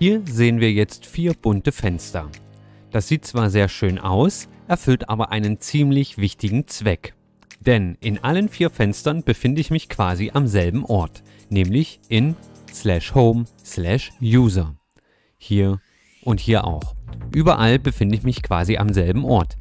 Hier sehen wir jetzt vier bunte Fenster. Das sieht zwar sehr schön aus, erfüllt aber einen ziemlich wichtigen Zweck. Denn in allen vier Fenstern befinde ich mich quasi am selben Ort, nämlich in slash home slash user. Hier und hier auch. Überall befinde ich mich quasi am selben Ort.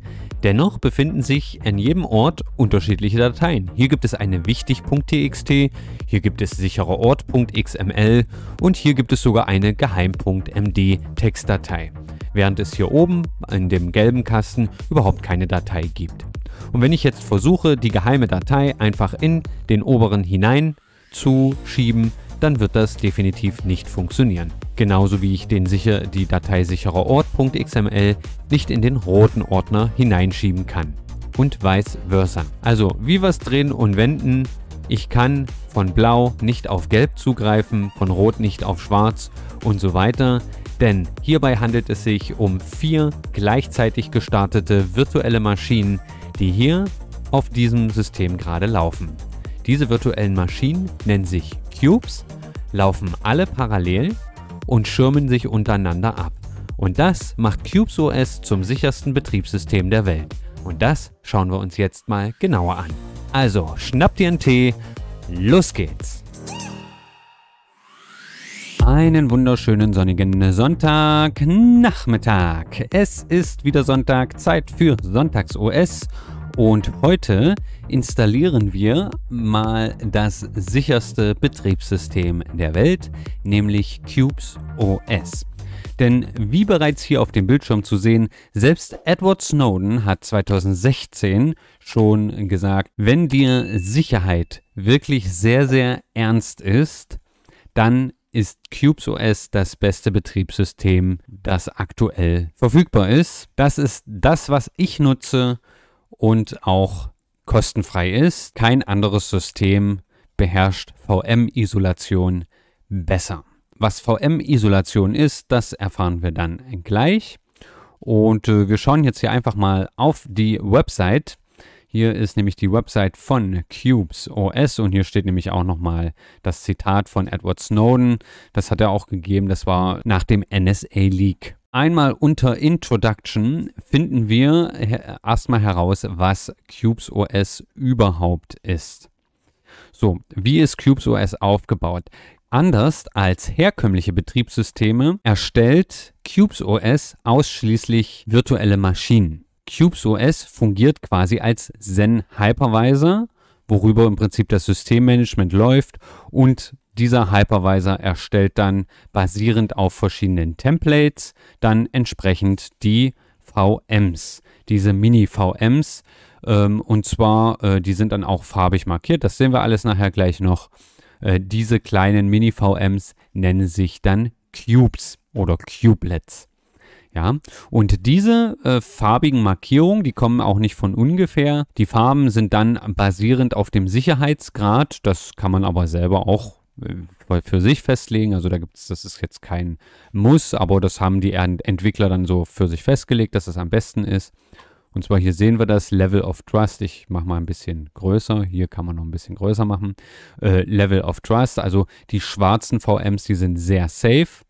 Dennoch befinden sich an jedem Ort unterschiedliche Dateien. Hier gibt es eine wichtig.txt, hier gibt es sicherer und hier gibt es sogar eine geheim.md Textdatei, während es hier oben in dem gelben Kasten überhaupt keine Datei gibt. Und wenn ich jetzt versuche, die geheime Datei einfach in den oberen hineinzuschieben, dann wird das definitiv nicht funktionieren. Genauso wie ich den sicher die Datei sicherer Ort.xml nicht in den roten Ordner hineinschieben kann. Und vice versa. Also wie was drehen und wenden, ich kann von blau nicht auf gelb zugreifen, von rot nicht auf schwarz und so weiter. Denn hierbei handelt es sich um vier gleichzeitig gestartete virtuelle Maschinen, die hier auf diesem System gerade laufen. Diese virtuellen Maschinen nennen sich Cubes, laufen alle parallel und schirmen sich untereinander ab. Und das macht Cubes OS zum sichersten Betriebssystem der Welt. Und das schauen wir uns jetzt mal genauer an. Also schnappt ihr einen Tee, los geht's! Einen wunderschönen sonnigen Sonntagnachmittag. Es ist wieder Sonntag, Zeit für Sonntags OS und heute installieren wir mal das sicherste Betriebssystem der Welt, nämlich Cubes OS. Denn wie bereits hier auf dem Bildschirm zu sehen, selbst Edward Snowden hat 2016 schon gesagt, wenn dir Sicherheit wirklich sehr, sehr ernst ist, dann ist Cubes OS das beste Betriebssystem, das aktuell verfügbar ist. Das ist das, was ich nutze und auch kostenfrei ist. Kein anderes System beherrscht VM-Isolation besser. Was VM-Isolation ist, das erfahren wir dann gleich. Und äh, wir schauen jetzt hier einfach mal auf die Website. Hier ist nämlich die Website von Cubes OS und hier steht nämlich auch nochmal das Zitat von Edward Snowden. Das hat er auch gegeben, das war nach dem NSA-Leak einmal unter Introduction finden wir erstmal heraus, was Cubes OS überhaupt ist. So, wie ist Cubes OS aufgebaut? Anders als herkömmliche Betriebssysteme erstellt Cubes OS ausschließlich virtuelle Maschinen. Cubes OS fungiert quasi als Zen Hypervisor, worüber im Prinzip das Systemmanagement läuft und dieser Hypervisor erstellt dann basierend auf verschiedenen Templates dann entsprechend die VMs, diese Mini-VMs. Ähm, und zwar, äh, die sind dann auch farbig markiert. Das sehen wir alles nachher gleich noch. Äh, diese kleinen Mini-VMs nennen sich dann Cubes oder Cubelets. Ja, und diese äh, farbigen Markierungen, die kommen auch nicht von ungefähr. Die Farben sind dann basierend auf dem Sicherheitsgrad. Das kann man aber selber auch äh, für sich festlegen. Also da gibt es, das ist jetzt kein Muss, aber das haben die Entwickler dann so für sich festgelegt, dass das am besten ist. Und zwar hier sehen wir das Level of Trust. Ich mache mal ein bisschen größer. Hier kann man noch ein bisschen größer machen. Äh, Level of Trust. Also die schwarzen VMs, die sind sehr safe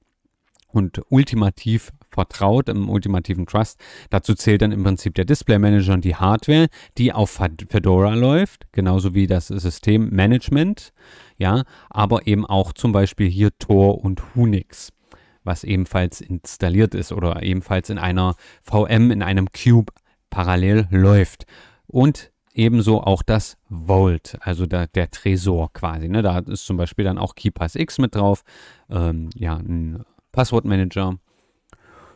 und ultimativ vertraut im ultimativen Trust. Dazu zählt dann im Prinzip der Display Manager und die Hardware, die auf Fedora läuft, genauso wie das System Management, ja, aber eben auch zum Beispiel hier Tor und Hunix was ebenfalls installiert ist oder ebenfalls in einer VM, in einem Cube parallel läuft. Und ebenso auch das Vault, also der, der Tresor quasi. Ne? Da ist zum Beispiel dann auch KeyPass X mit drauf, ähm, ja, ein Passwortmanager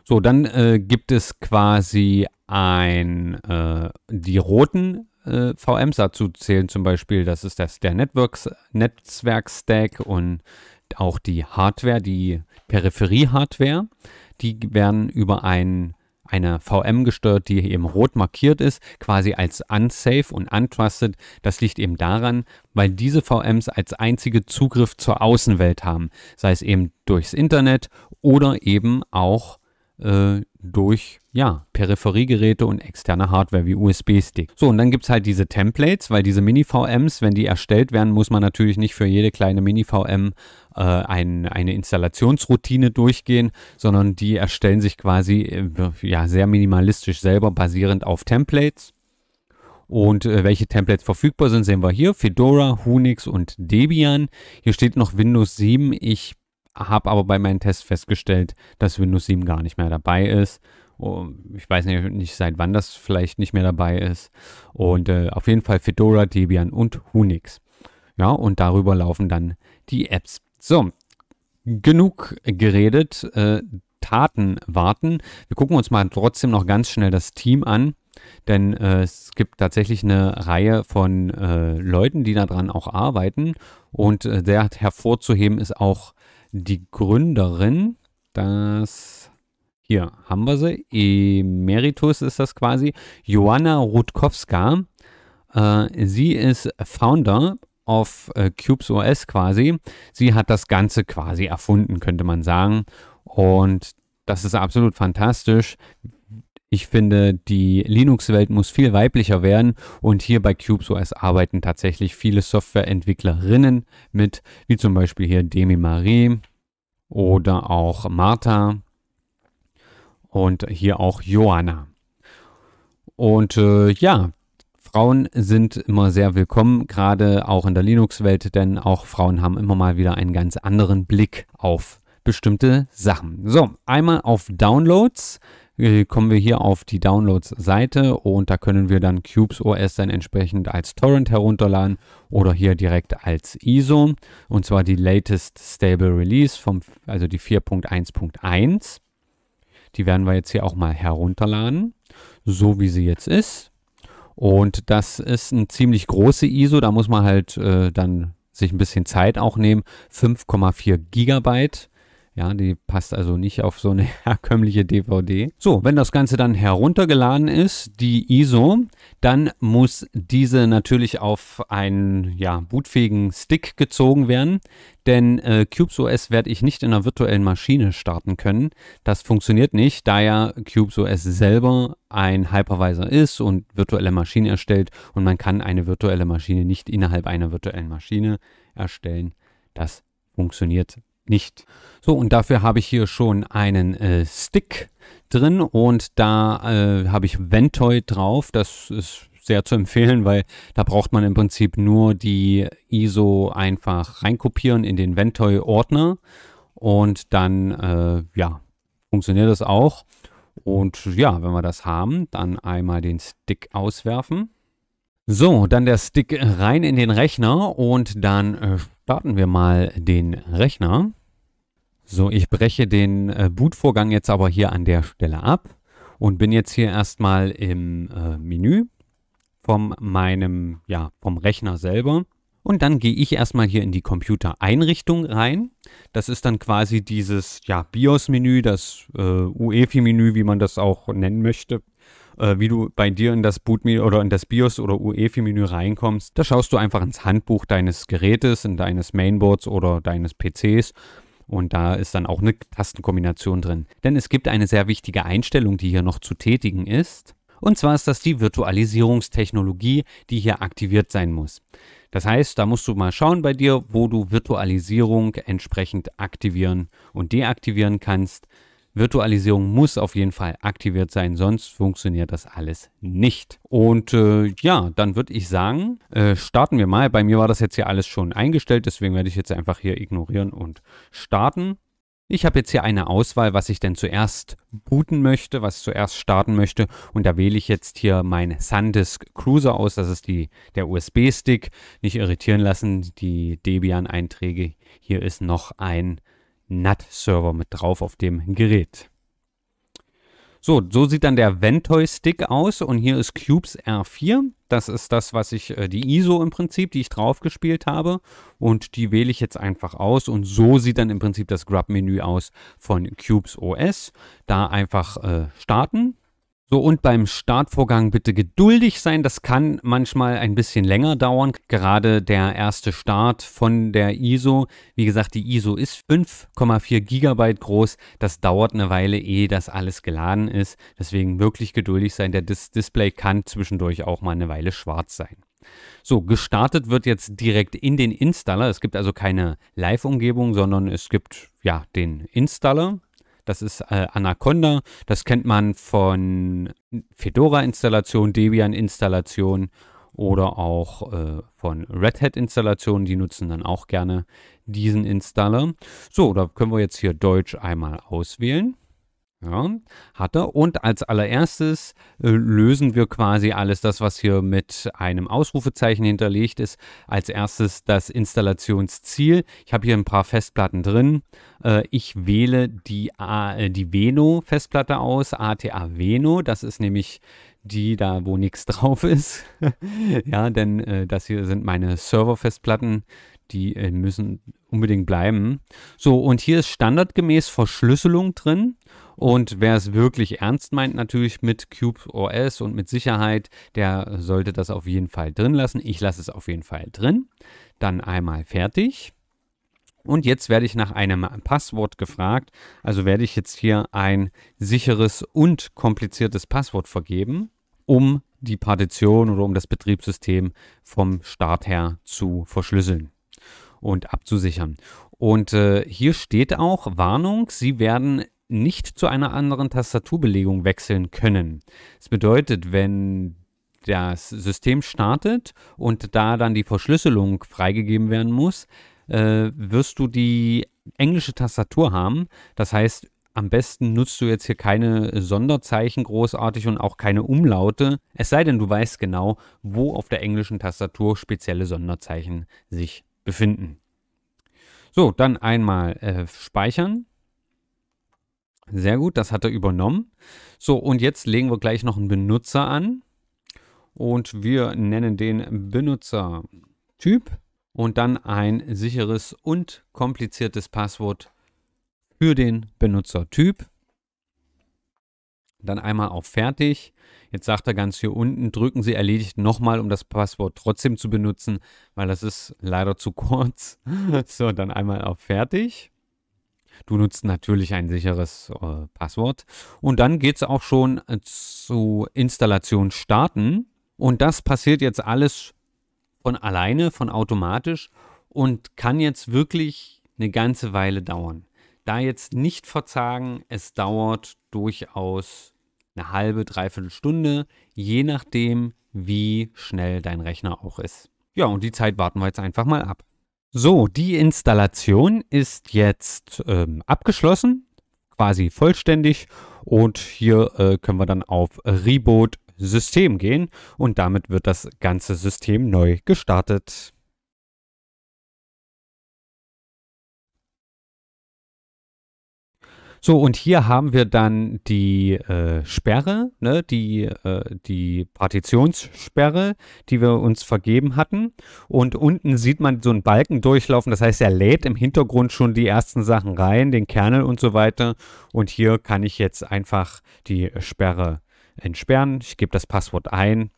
so, dann äh, gibt es quasi ein, äh, die roten äh, VMs dazu zählen zum Beispiel, das ist das, der Networks, Netzwerkstack und auch die Hardware, die Peripherie-Hardware, die werden über ein, eine VM gesteuert, die eben rot markiert ist, quasi als unsafe und untrusted. Das liegt eben daran, weil diese VMs als einzige Zugriff zur Außenwelt haben, sei es eben durchs Internet oder eben auch äh, durch ja, Peripheriegeräte und externe Hardware wie USB-Stick. So, und dann gibt es halt diese Templates, weil diese Mini-VMs, wenn die erstellt werden, muss man natürlich nicht für jede kleine Mini-VM äh, ein, eine Installationsroutine durchgehen, sondern die erstellen sich quasi äh, ja, sehr minimalistisch selber basierend auf Templates. Und äh, welche Templates verfügbar sind, sehen wir hier. Fedora, Hunix und Debian. Hier steht noch Windows 7. Ich habe aber bei meinen Tests festgestellt, dass Windows 7 gar nicht mehr dabei ist. Ich weiß nicht, nicht seit wann das vielleicht nicht mehr dabei ist. Und äh, auf jeden Fall Fedora, Debian und Unix. Ja, und darüber laufen dann die Apps. So, genug geredet. Äh, Taten warten. Wir gucken uns mal trotzdem noch ganz schnell das Team an. Denn äh, es gibt tatsächlich eine Reihe von äh, Leuten, die daran auch arbeiten. Und äh, sehr hervorzuheben ist auch die Gründerin, das hier haben wir sie, Emeritus ist das quasi, Joanna Rutkowska. Äh, sie ist Founder of äh, Cubes OS quasi. Sie hat das Ganze quasi erfunden, könnte man sagen. Und das ist absolut fantastisch, ich finde, die Linux-Welt muss viel weiblicher werden und hier bei CubesOS arbeiten tatsächlich viele Softwareentwicklerinnen mit, wie zum Beispiel hier Demi Marie oder auch Martha und hier auch Joanna. Und äh, ja, Frauen sind immer sehr willkommen, gerade auch in der Linux-Welt, denn auch Frauen haben immer mal wieder einen ganz anderen Blick auf bestimmte Sachen. So, einmal auf Downloads. Äh, kommen wir hier auf die Downloads-Seite und da können wir dann Cubes OS dann entsprechend als Torrent herunterladen oder hier direkt als ISO und zwar die Latest Stable Release, vom, also die 4.1.1. Die werden wir jetzt hier auch mal herunterladen, so wie sie jetzt ist. Und das ist eine ziemlich große ISO, da muss man halt äh, dann sich ein bisschen Zeit auch nehmen. 5,4 Gigabyte ja, die passt also nicht auf so eine herkömmliche DVD. So, wenn das Ganze dann heruntergeladen ist, die ISO, dann muss diese natürlich auf einen ja, bootfähigen Stick gezogen werden. Denn äh, Cubes OS werde ich nicht in einer virtuellen Maschine starten können. Das funktioniert nicht, da ja Cubes OS selber ein Hypervisor ist und virtuelle Maschinen erstellt. Und man kann eine virtuelle Maschine nicht innerhalb einer virtuellen Maschine erstellen. Das funktioniert nicht. So, und dafür habe ich hier schon einen äh, Stick drin und da äh, habe ich Ventoy drauf. Das ist sehr zu empfehlen, weil da braucht man im Prinzip nur die ISO einfach reinkopieren in den Ventoy-Ordner und dann, äh, ja, funktioniert das auch. Und ja, wenn wir das haben, dann einmal den Stick auswerfen. So, dann der Stick rein in den Rechner und dann äh, starten wir mal den Rechner. So, ich breche den äh, Bootvorgang jetzt aber hier an der Stelle ab und bin jetzt hier erstmal im äh, Menü von meinem, ja, vom Rechner selber. Und dann gehe ich erstmal hier in die Computereinrichtung rein. Das ist dann quasi dieses ja, BIOS-Menü, das äh, UEFI-Menü, wie man das auch nennen möchte äh, wie du bei dir in das Bootmenü oder in das BIOS oder UEFI-Menü reinkommst. Da schaust du einfach ins Handbuch deines Gerätes, in deines Mainboards oder deines PCs. Und da ist dann auch eine Tastenkombination drin. Denn es gibt eine sehr wichtige Einstellung, die hier noch zu tätigen ist. Und zwar ist das die Virtualisierungstechnologie, die hier aktiviert sein muss. Das heißt, da musst du mal schauen bei dir, wo du Virtualisierung entsprechend aktivieren und deaktivieren kannst. Virtualisierung muss auf jeden Fall aktiviert sein, sonst funktioniert das alles nicht. Und äh, ja, dann würde ich sagen, äh, starten wir mal. Bei mir war das jetzt hier alles schon eingestellt, deswegen werde ich jetzt einfach hier ignorieren und starten. Ich habe jetzt hier eine Auswahl, was ich denn zuerst booten möchte, was ich zuerst starten möchte. Und da wähle ich jetzt hier mein SanDisk Cruiser aus. Das ist die, der USB-Stick. Nicht irritieren lassen, die Debian-Einträge. Hier ist noch ein NAT-Server mit drauf auf dem Gerät. So, so sieht dann der Ventoy-Stick aus und hier ist Cubes R4. Das ist das, was ich, äh, die ISO im Prinzip, die ich drauf gespielt habe und die wähle ich jetzt einfach aus und so sieht dann im Prinzip das Grub-Menü aus von Cubes OS. Da einfach äh, starten, so, und beim Startvorgang bitte geduldig sein. Das kann manchmal ein bisschen länger dauern. Gerade der erste Start von der ISO. Wie gesagt, die ISO ist 5,4 GB groß. Das dauert eine Weile, ehe das alles geladen ist. Deswegen wirklich geduldig sein. Der Dis Display kann zwischendurch auch mal eine Weile schwarz sein. So, gestartet wird jetzt direkt in den Installer. Es gibt also keine Live-Umgebung, sondern es gibt ja den Installer das ist äh, Anaconda. Das kennt man von Fedora-Installationen, Debian-Installationen oder auch äh, von Red Hat-Installationen. Die nutzen dann auch gerne diesen Installer. So, da können wir jetzt hier Deutsch einmal auswählen. Ja, hat er. Und als allererstes äh, lösen wir quasi alles das, was hier mit einem Ausrufezeichen hinterlegt ist. Als erstes das Installationsziel. Ich habe hier ein paar Festplatten drin. Äh, ich wähle die, äh, die Veno-Festplatte aus, ATA Veno. Das ist nämlich die da, wo nichts drauf ist. ja, denn äh, das hier sind meine Server-Festplatten. Die äh, müssen unbedingt bleiben. So, und hier ist standardgemäß Verschlüsselung drin. Und wer es wirklich ernst meint, natürlich mit Cube OS und mit Sicherheit, der sollte das auf jeden Fall drin lassen. Ich lasse es auf jeden Fall drin. Dann einmal fertig. Und jetzt werde ich nach einem Passwort gefragt. Also werde ich jetzt hier ein sicheres und kompliziertes Passwort vergeben, um die Partition oder um das Betriebssystem vom Start her zu verschlüsseln und abzusichern. Und äh, hier steht auch Warnung, Sie werden nicht zu einer anderen Tastaturbelegung wechseln können. Das bedeutet, wenn das System startet und da dann die Verschlüsselung freigegeben werden muss, äh, wirst du die englische Tastatur haben. Das heißt, am besten nutzt du jetzt hier keine Sonderzeichen großartig und auch keine Umlaute, es sei denn, du weißt genau, wo auf der englischen Tastatur spezielle Sonderzeichen sich befinden. So, dann einmal äh, speichern. Sehr gut, das hat er übernommen. So, und jetzt legen wir gleich noch einen Benutzer an. Und wir nennen den Benutzertyp und dann ein sicheres und kompliziertes Passwort für den Benutzertyp. Dann einmal auf Fertig. Jetzt sagt er ganz hier unten, drücken Sie erledigt nochmal, um das Passwort trotzdem zu benutzen, weil das ist leider zu kurz. so, dann einmal auf Fertig. Du nutzt natürlich ein sicheres äh, Passwort. Und dann geht es auch schon äh, zu Installation starten. Und das passiert jetzt alles von alleine, von automatisch und kann jetzt wirklich eine ganze Weile dauern. Da jetzt nicht verzagen, es dauert durchaus eine halbe, dreiviertel Stunde, je nachdem, wie schnell dein Rechner auch ist. Ja, und die Zeit warten wir jetzt einfach mal ab. So, die Installation ist jetzt ähm, abgeschlossen, quasi vollständig. Und hier äh, können wir dann auf Reboot System gehen und damit wird das ganze System neu gestartet. So, und hier haben wir dann die äh, Sperre, ne, die, äh, die Partitionssperre, die wir uns vergeben hatten. Und unten sieht man so einen Balken durchlaufen. Das heißt, er lädt im Hintergrund schon die ersten Sachen rein, den Kernel und so weiter. Und hier kann ich jetzt einfach die Sperre entsperren. Ich gebe das Passwort ein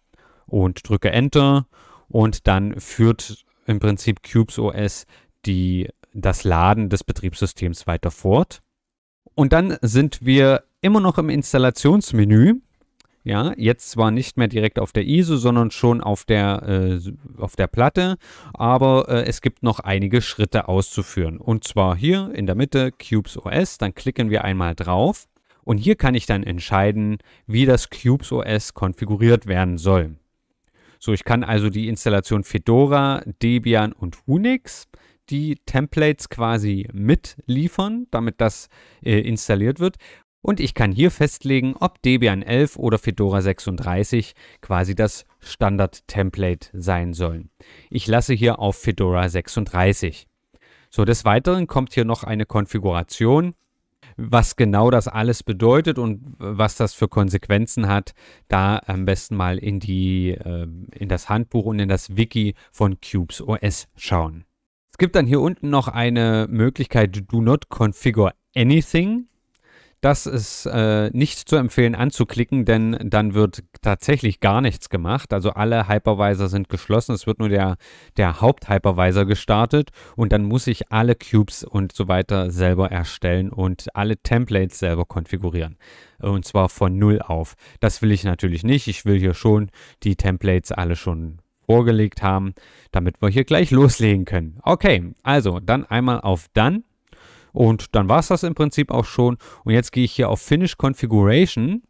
und drücke Enter. Und dann führt im Prinzip Cubes OS die, das Laden des Betriebssystems weiter fort. Und dann sind wir immer noch im Installationsmenü. Ja, jetzt zwar nicht mehr direkt auf der ISO, sondern schon auf der, äh, auf der Platte, aber äh, es gibt noch einige Schritte auszuführen. Und zwar hier in der Mitte Cubes OS, dann klicken wir einmal drauf und hier kann ich dann entscheiden, wie das Cubes OS konfiguriert werden soll. So, ich kann also die Installation Fedora, Debian und Unix die Templates quasi mitliefern, damit das äh, installiert wird. Und ich kann hier festlegen, ob Debian 11 oder Fedora 36 quasi das Standard-Template sein sollen. Ich lasse hier auf Fedora 36. So, des Weiteren kommt hier noch eine Konfiguration. Was genau das alles bedeutet und was das für Konsequenzen hat, da am besten mal in, die, ähm, in das Handbuch und in das Wiki von Cubes OS schauen. Es gibt dann hier unten noch eine Möglichkeit, do not configure anything. Das ist äh, nicht zu empfehlen anzuklicken, denn dann wird tatsächlich gar nichts gemacht. Also alle Hypervisor sind geschlossen, es wird nur der, der Haupt-Hypervisor gestartet und dann muss ich alle Cubes und so weiter selber erstellen und alle Templates selber konfigurieren. Und zwar von null auf. Das will ich natürlich nicht. Ich will hier schon die Templates alle schon vorgelegt haben, damit wir hier gleich loslegen können. Okay, also dann einmal auf Done. Und dann war es das im Prinzip auch schon. Und jetzt gehe ich hier auf Finish Configuration.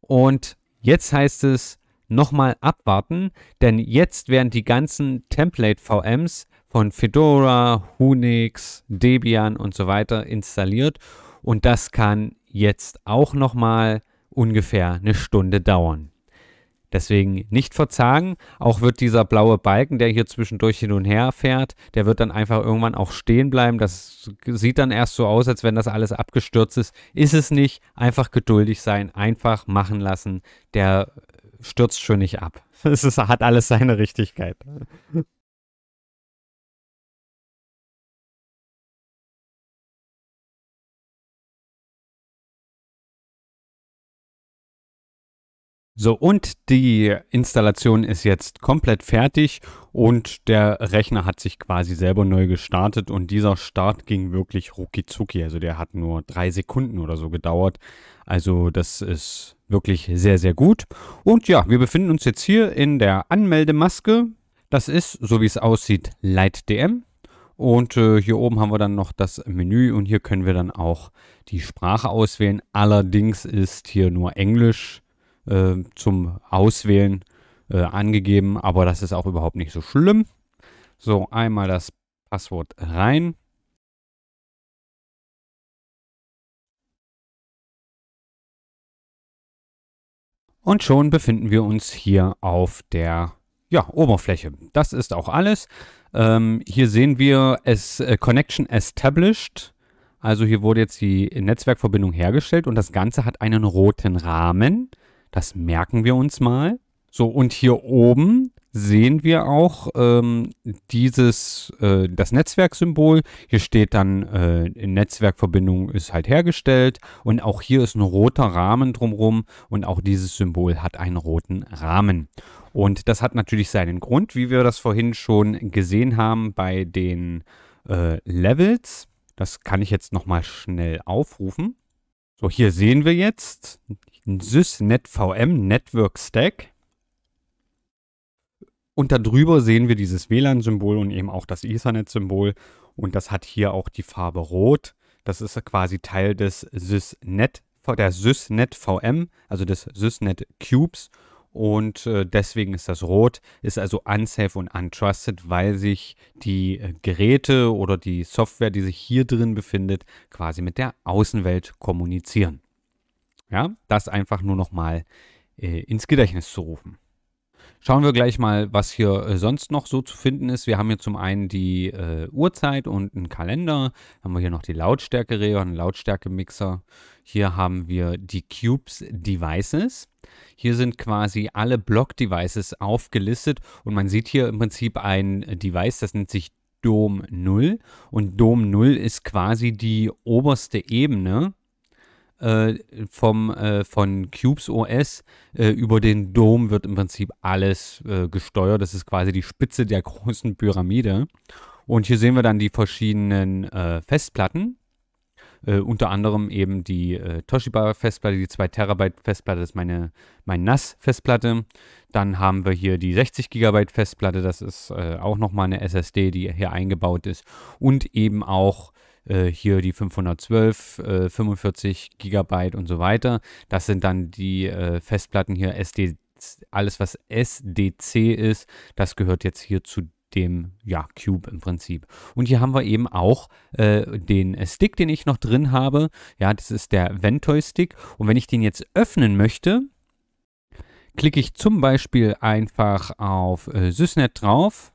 Und jetzt heißt es nochmal abwarten, denn jetzt werden die ganzen Template-VMs von Fedora, Hunix, Debian und so weiter installiert. Und das kann jetzt auch nochmal ungefähr eine Stunde dauern. Deswegen nicht verzagen. Auch wird dieser blaue Balken, der hier zwischendurch hin und her fährt, der wird dann einfach irgendwann auch stehen bleiben. Das sieht dann erst so aus, als wenn das alles abgestürzt ist. Ist es nicht. Einfach geduldig sein, einfach machen lassen. Der stürzt schon nicht ab. Es hat alles seine Richtigkeit. So, und die Installation ist jetzt komplett fertig und der Rechner hat sich quasi selber neu gestartet und dieser Start ging wirklich ruckizucki. Also der hat nur drei Sekunden oder so gedauert. Also das ist wirklich sehr, sehr gut. Und ja, wir befinden uns jetzt hier in der Anmeldemaske. Das ist, so wie es aussieht, LightDM. Und äh, hier oben haben wir dann noch das Menü und hier können wir dann auch die Sprache auswählen. Allerdings ist hier nur Englisch äh, zum Auswählen äh, angegeben, aber das ist auch überhaupt nicht so schlimm. So, einmal das Passwort rein. Und schon befinden wir uns hier auf der ja, Oberfläche. Das ist auch alles. Ähm, hier sehen wir es äh, Connection Established. Also hier wurde jetzt die Netzwerkverbindung hergestellt und das Ganze hat einen roten Rahmen. Das merken wir uns mal. So, und hier oben sehen wir auch ähm, dieses, äh, das Netzwerksymbol. Hier steht dann, äh, Netzwerkverbindung ist halt hergestellt und auch hier ist ein roter Rahmen drumherum und auch dieses Symbol hat einen roten Rahmen. Und das hat natürlich seinen Grund, wie wir das vorhin schon gesehen haben bei den äh, Levels. Das kann ich jetzt nochmal schnell aufrufen. So, hier sehen wir jetzt, SysNetVM Network Stack. Und darüber sehen wir dieses WLAN-Symbol und eben auch das Ethernet-Symbol. Und das hat hier auch die Farbe Rot. Das ist quasi Teil des SysNet, der SysNetVM, also des SysNet Cubes. Und äh, deswegen ist das rot, ist also unsafe und untrusted, weil sich die äh, Geräte oder die Software, die sich hier drin befindet, quasi mit der Außenwelt kommunizieren. Ja, das einfach nur nochmal äh, ins Gedächtnis zu rufen. Schauen wir gleich mal, was hier äh, sonst noch so zu finden ist. Wir haben hier zum einen die äh, Uhrzeit und einen Kalender. Dann haben wir hier noch die lautstärke und einen Lautstärke-Mixer. Hier haben wir die Cubes Devices. Hier sind quasi alle Block-Devices aufgelistet und man sieht hier im Prinzip ein Device, das nennt sich Dom 0 und Dom 0 ist quasi die oberste Ebene äh, vom, äh, von Cubes OS äh, über den Dom wird im Prinzip alles äh, gesteuert. Das ist quasi die Spitze der großen Pyramide. Und hier sehen wir dann die verschiedenen äh, Festplatten. Äh, unter anderem eben die Toshiba-Festplatte, die 2 Terabyte-Festplatte, das ist meine, meine NAS-Festplatte. Dann haben wir hier die 60 Gigabyte-Festplatte, das ist äh, auch nochmal eine SSD, die hier eingebaut ist. Und eben auch äh, hier die 512, äh, 45 Gigabyte und so weiter. Das sind dann die äh, Festplatten hier SD, alles was SDC ist, das gehört jetzt hier zu dem ja, Cube im Prinzip. Und hier haben wir eben auch äh, den Stick, den ich noch drin habe. Ja, das ist der Ventoy-Stick. Und wenn ich den jetzt öffnen möchte, klicke ich zum Beispiel einfach auf äh, Sysnet drauf.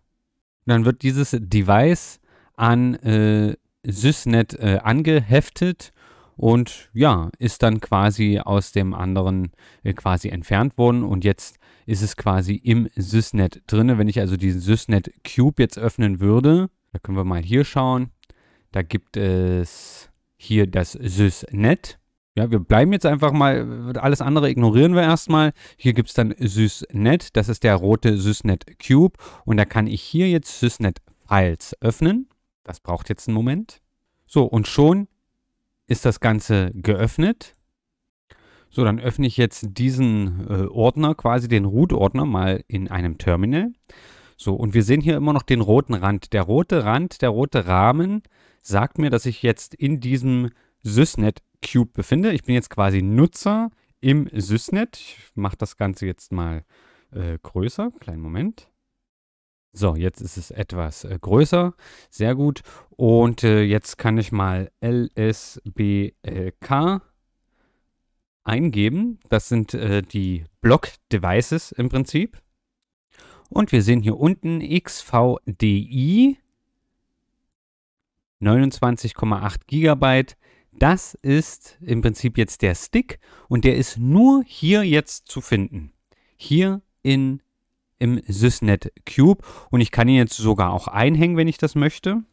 Dann wird dieses Device an äh, Sysnet äh, angeheftet und ja, ist dann quasi aus dem anderen äh, quasi entfernt worden und jetzt ist es quasi im Sysnet drin. Wenn ich also diesen Sysnet Cube jetzt öffnen würde, da können wir mal hier schauen. Da gibt es hier das Sysnet. Ja, wir bleiben jetzt einfach mal, alles andere ignorieren wir erstmal. Hier gibt es dann Sysnet, das ist der rote Sysnet Cube und da kann ich hier jetzt Sysnet Files öffnen. Das braucht jetzt einen Moment. So, und schon ist das Ganze geöffnet. So, dann öffne ich jetzt diesen äh, Ordner, quasi den Root-Ordner, mal in einem Terminal. So, und wir sehen hier immer noch den roten Rand. Der rote Rand, der rote Rahmen sagt mir, dass ich jetzt in diesem Sysnet Cube befinde. Ich bin jetzt quasi Nutzer im Sysnet. Ich mache das Ganze jetzt mal äh, größer. Kleinen Moment. So, jetzt ist es etwas äh, größer. Sehr gut. Und äh, jetzt kann ich mal LSBLK eingeben. Das sind äh, die Block-Devices im Prinzip. Und wir sehen hier unten XVDI 29,8 GB. Das ist im Prinzip jetzt der Stick und der ist nur hier jetzt zu finden. Hier in im Sysnet Cube und ich kann ihn jetzt sogar auch einhängen, wenn ich das möchte.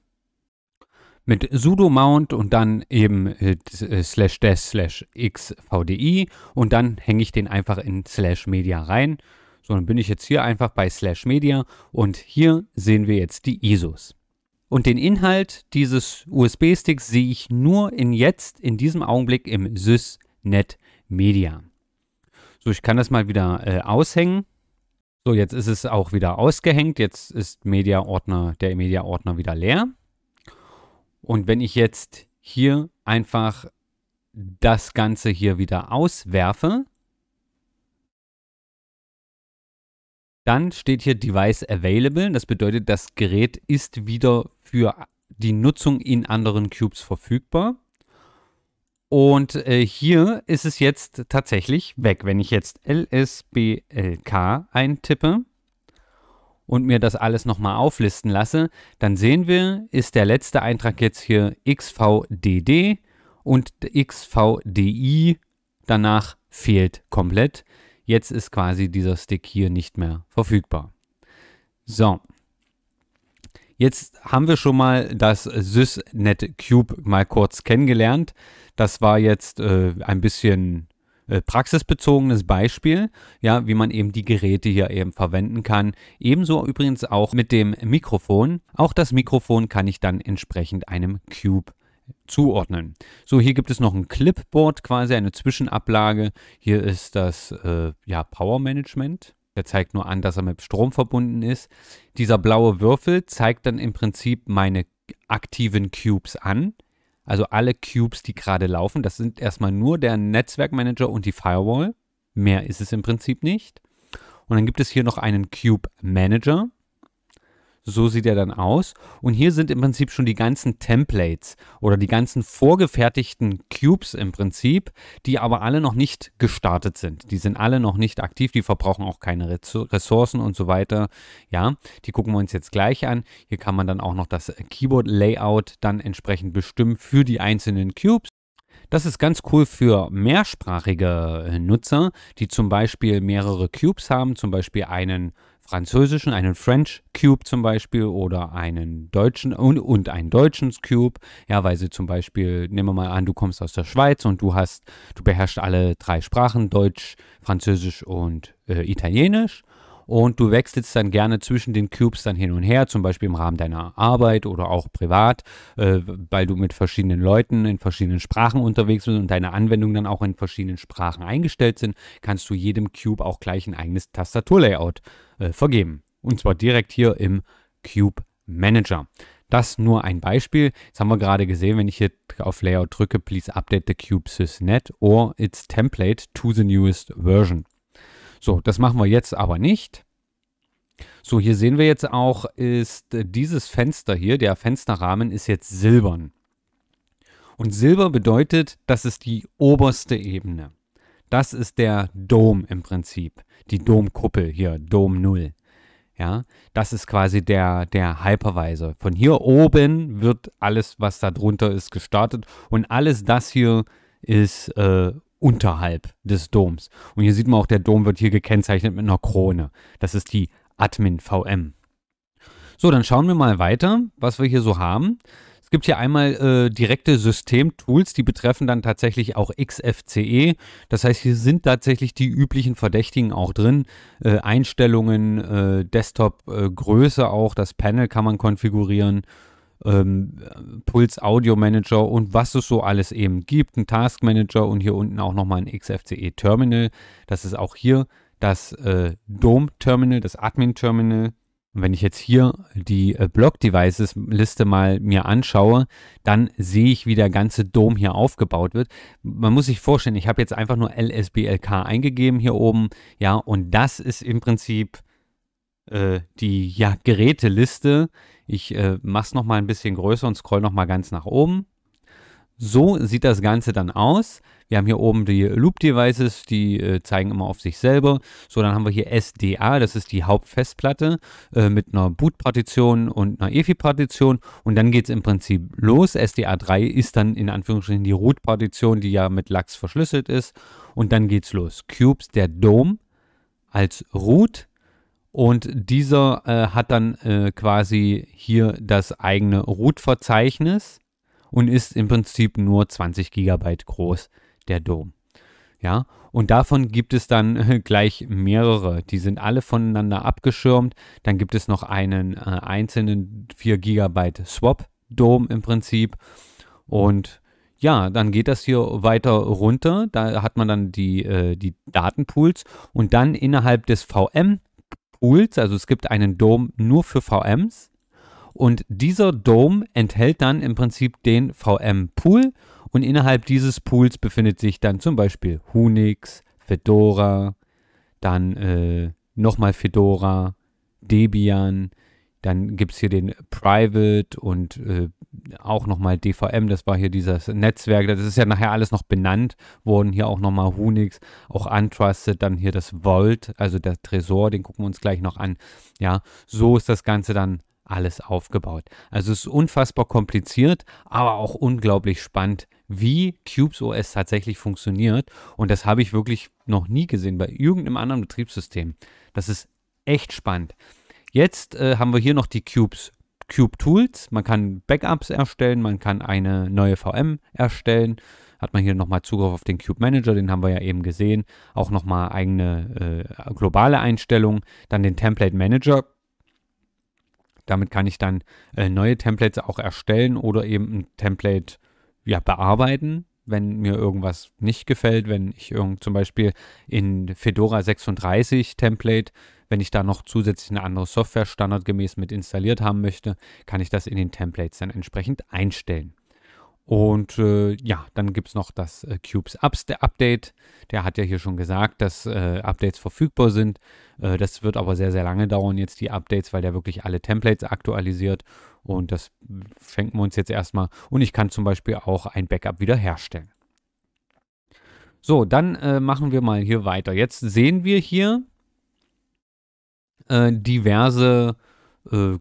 Mit sudo mount und dann eben äh, äh, slash des slash xvdi und dann hänge ich den einfach in slash media rein. So, dann bin ich jetzt hier einfach bei slash media und hier sehen wir jetzt die ISOs. Und den Inhalt dieses USB-Sticks sehe ich nur in jetzt, in diesem Augenblick im Sysnet Media. So, ich kann das mal wieder äh, aushängen. So, jetzt ist es auch wieder ausgehängt. Jetzt ist Media-Ordner, der Media-Ordner wieder leer. Und wenn ich jetzt hier einfach das Ganze hier wieder auswerfe, dann steht hier Device Available. Das bedeutet, das Gerät ist wieder für die Nutzung in anderen Cubes verfügbar. Und äh, hier ist es jetzt tatsächlich weg. Wenn ich jetzt LSBLK eintippe und mir das alles nochmal auflisten lasse, dann sehen wir, ist der letzte Eintrag jetzt hier XVDD und XVDI danach fehlt komplett. Jetzt ist quasi dieser Stick hier nicht mehr verfügbar. So. Jetzt haben wir schon mal das SysNet Cube mal kurz kennengelernt. Das war jetzt äh, ein bisschen äh, praxisbezogenes Beispiel, ja, wie man eben die Geräte hier eben verwenden kann. Ebenso übrigens auch mit dem Mikrofon. Auch das Mikrofon kann ich dann entsprechend einem Cube zuordnen. So, hier gibt es noch ein Clipboard, quasi eine Zwischenablage. Hier ist das äh, ja, Power Management. Der zeigt nur an, dass er mit Strom verbunden ist. Dieser blaue Würfel zeigt dann im Prinzip meine aktiven Cubes an. Also alle Cubes, die gerade laufen. Das sind erstmal nur der Netzwerkmanager und die Firewall. Mehr ist es im Prinzip nicht. Und dann gibt es hier noch einen Cube Manager. So sieht er dann aus. Und hier sind im Prinzip schon die ganzen Templates oder die ganzen vorgefertigten Cubes im Prinzip, die aber alle noch nicht gestartet sind. Die sind alle noch nicht aktiv, die verbrauchen auch keine Ressourcen und so weiter. Ja, die gucken wir uns jetzt gleich an. Hier kann man dann auch noch das Keyboard-Layout dann entsprechend bestimmen für die einzelnen Cubes. Das ist ganz cool für mehrsprachige Nutzer, die zum Beispiel mehrere Cubes haben, zum Beispiel einen französischen, einen French Cube zum Beispiel oder einen deutschen und, und einen deutschen Cube. Ja, weil sie zum Beispiel, nehmen wir mal an, du kommst aus der Schweiz und du hast, du beherrschst alle drei Sprachen, Deutsch, Französisch und äh, Italienisch. Und du wechselst dann gerne zwischen den Cubes dann hin und her, zum Beispiel im Rahmen deiner Arbeit oder auch privat, äh, weil du mit verschiedenen Leuten in verschiedenen Sprachen unterwegs bist und deine Anwendungen dann auch in verschiedenen Sprachen eingestellt sind, kannst du jedem Cube auch gleich ein eigenes Tastaturlayout äh, äh, vergeben. Und zwar direkt hier im Cube Manager. Das nur ein Beispiel. Jetzt haben wir gerade gesehen, wenn ich hier auf Layout drücke, please update the cube sysnet or its template to the newest version. So, das machen wir jetzt aber nicht. So, hier sehen wir jetzt auch, ist äh, dieses Fenster hier, der Fensterrahmen ist jetzt silbern. Und Silber bedeutet, das ist die oberste Ebene. Das ist der Dom im Prinzip. Die Domkuppel hier, Dom 0. Ja, das ist quasi der, der Hypervisor. Von hier oben wird alles, was da drunter ist, gestartet und alles das hier ist äh, unterhalb des Doms. Und hier sieht man auch, der Dom wird hier gekennzeichnet mit einer Krone. Das ist die Admin VM. So, dann schauen wir mal weiter, was wir hier so haben. Es gibt hier einmal äh, direkte Systemtools, die betreffen dann tatsächlich auch XFCE. Das heißt, hier sind tatsächlich die üblichen Verdächtigen auch drin. Äh, Einstellungen, äh, Desktop-Größe äh, auch, das Panel kann man konfigurieren. Ähm, Puls Audio Manager und was es so alles eben gibt, ein Task Manager und hier unten auch nochmal ein XFCE Terminal. Das ist auch hier das äh, Dome Terminal, das Admin Terminal, und wenn ich jetzt hier die äh, Block-Devices-Liste mal mir anschaue, dann sehe ich, wie der ganze Dom hier aufgebaut wird. Man muss sich vorstellen, ich habe jetzt einfach nur LSBLK eingegeben hier oben. Ja, und das ist im Prinzip äh, die ja, Geräteliste. Ich äh, mache es nochmal ein bisschen größer und scroll nochmal ganz nach oben. So sieht das Ganze dann aus. Wir haben hier oben die Loop-Devices, die äh, zeigen immer auf sich selber. So, dann haben wir hier SDA, das ist die Hauptfestplatte äh, mit einer Boot-Partition und einer EFI-Partition. Und dann geht es im Prinzip los. SDA 3 ist dann in Anführungsstrichen die Root-Partition, die ja mit LAX verschlüsselt ist. Und dann geht es los. Cubes, der Dome als Root. Und dieser äh, hat dann äh, quasi hier das eigene Root-Verzeichnis und ist im Prinzip nur 20 GB groß der Dom. Ja, und davon gibt es dann gleich mehrere. Die sind alle voneinander abgeschirmt. Dann gibt es noch einen äh, einzelnen 4 GB Swap Dom im Prinzip. Und ja, dann geht das hier weiter runter. Da hat man dann die, äh, die Datenpools und dann innerhalb des VM-Pools, also es gibt einen Dom nur für VMs. Und dieser Dom enthält dann im Prinzip den VM-Pool und innerhalb dieses Pools befindet sich dann zum Beispiel Hunix, Fedora, dann äh, nochmal Fedora, Debian, dann gibt es hier den Private und äh, auch nochmal DVM, das war hier dieses Netzwerk, das ist ja nachher alles noch benannt worden, hier auch nochmal Hunix, auch Untrusted, dann hier das Vault, also der Tresor, den gucken wir uns gleich noch an. Ja, so ist das Ganze dann alles aufgebaut. Also es ist unfassbar kompliziert, aber auch unglaublich spannend, wie Cubes OS tatsächlich funktioniert. Und das habe ich wirklich noch nie gesehen bei irgendeinem anderen Betriebssystem. Das ist echt spannend. Jetzt äh, haben wir hier noch die Cubes. Cube Tools, man kann Backups erstellen, man kann eine neue VM erstellen, hat man hier nochmal Zugriff auf den Cube Manager, den haben wir ja eben gesehen, auch nochmal eigene äh, globale Einstellungen, dann den Template Manager, damit kann ich dann äh, neue Templates auch erstellen oder eben ein Template ja, bearbeiten, wenn mir irgendwas nicht gefällt, wenn ich irgend zum Beispiel in Fedora 36 Template, wenn ich da noch zusätzlich eine andere Software standardgemäß mit installiert haben möchte, kann ich das in den Templates dann entsprechend einstellen. Und äh, ja, dann gibt es noch das äh, Cubes Update. Der hat ja hier schon gesagt, dass äh, Updates verfügbar sind. Äh, das wird aber sehr, sehr lange dauern, jetzt die Updates, weil der wirklich alle Templates aktualisiert. Und das schenken wir uns jetzt erstmal. Und ich kann zum Beispiel auch ein Backup wiederherstellen. So, dann äh, machen wir mal hier weiter. Jetzt sehen wir hier äh, diverse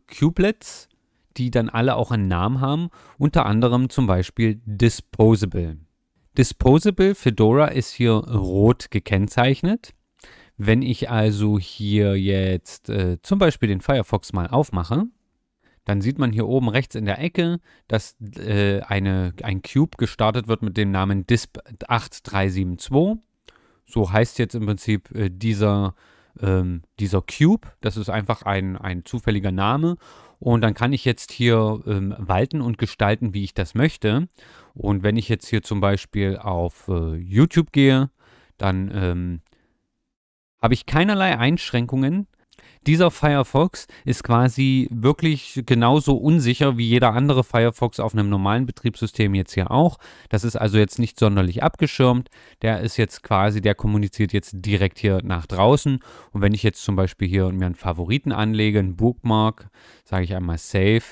Cubelets die dann alle auch einen Namen haben, unter anderem zum Beispiel Disposable. Disposable Fedora ist hier rot gekennzeichnet. Wenn ich also hier jetzt äh, zum Beispiel den Firefox mal aufmache, dann sieht man hier oben rechts in der Ecke, dass äh, eine, ein Cube gestartet wird mit dem Namen DISP8372. So heißt jetzt im Prinzip äh, dieser, ähm, dieser Cube. Das ist einfach ein, ein zufälliger Name. Und dann kann ich jetzt hier ähm, walten und gestalten, wie ich das möchte. Und wenn ich jetzt hier zum Beispiel auf äh, YouTube gehe, dann ähm, habe ich keinerlei Einschränkungen dieser Firefox ist quasi wirklich genauso unsicher wie jeder andere Firefox auf einem normalen Betriebssystem jetzt hier auch. Das ist also jetzt nicht sonderlich abgeschirmt. Der ist jetzt quasi, der kommuniziert jetzt direkt hier nach draußen. Und wenn ich jetzt zum Beispiel hier mir einen Favoriten anlege, einen Bookmark, sage ich einmal Save.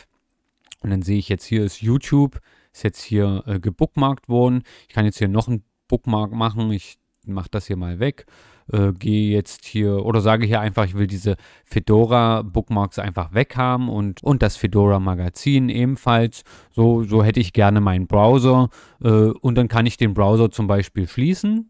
Und dann sehe ich jetzt hier ist YouTube, ist jetzt hier äh, gebookmarkt worden. Ich kann jetzt hier noch einen Bookmark machen. Ich mache das hier mal weg äh, gehe jetzt hier oder sage hier einfach, ich will diese Fedora-Bookmarks einfach weghaben und, und das Fedora-Magazin ebenfalls. So, so hätte ich gerne meinen Browser äh, und dann kann ich den Browser zum Beispiel schließen.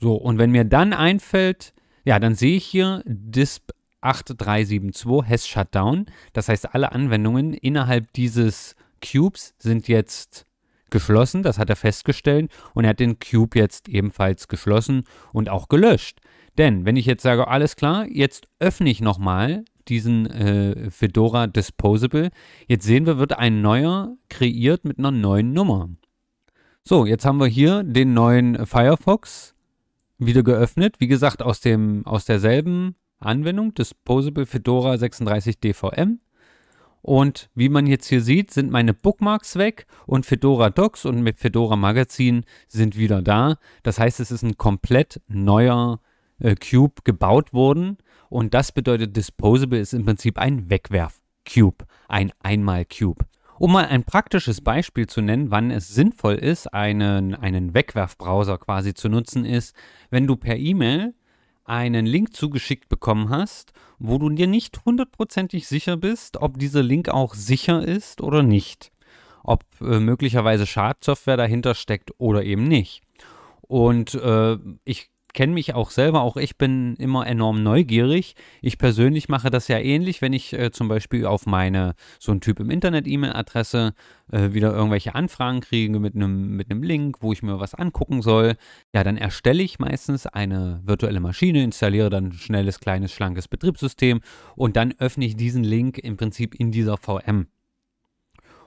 So, und wenn mir dann einfällt, ja, dann sehe ich hier Disp 8372 has shutdown. Das heißt, alle Anwendungen innerhalb dieses Cubes sind jetzt geschlossen, das hat er festgestellt und er hat den Cube jetzt ebenfalls geschlossen und auch gelöscht. Denn wenn ich jetzt sage, alles klar, jetzt öffne ich nochmal diesen äh, Fedora Disposable, jetzt sehen wir, wird ein neuer kreiert mit einer neuen Nummer. So, jetzt haben wir hier den neuen Firefox wieder geöffnet. Wie gesagt, aus, dem, aus derselben Anwendung, Disposable Fedora 36 DVM. Und wie man jetzt hier sieht, sind meine Bookmarks weg und Fedora Docs und mit Fedora Magazin sind wieder da. Das heißt, es ist ein komplett neuer äh, Cube gebaut worden. Und das bedeutet, Disposable ist im Prinzip ein Wegwerf-Cube, ein Einmal-Cube. Um mal ein praktisches Beispiel zu nennen, wann es sinnvoll ist, einen, einen Wegwerfbrowser quasi zu nutzen, ist, wenn du per E-Mail einen Link zugeschickt bekommen hast, wo du dir nicht hundertprozentig sicher bist, ob dieser Link auch sicher ist oder nicht, ob äh, möglicherweise Schadsoftware dahinter steckt oder eben nicht. Und äh, ich kenne mich auch selber, auch ich bin immer enorm neugierig. Ich persönlich mache das ja ähnlich, wenn ich äh, zum Beispiel auf meine so ein Typ im Internet E-Mail-Adresse äh, wieder irgendwelche Anfragen kriege mit einem mit einem Link, wo ich mir was angucken soll. Ja, dann erstelle ich meistens eine virtuelle Maschine, installiere dann ein schnelles kleines schlankes Betriebssystem und dann öffne ich diesen Link im Prinzip in dieser VM.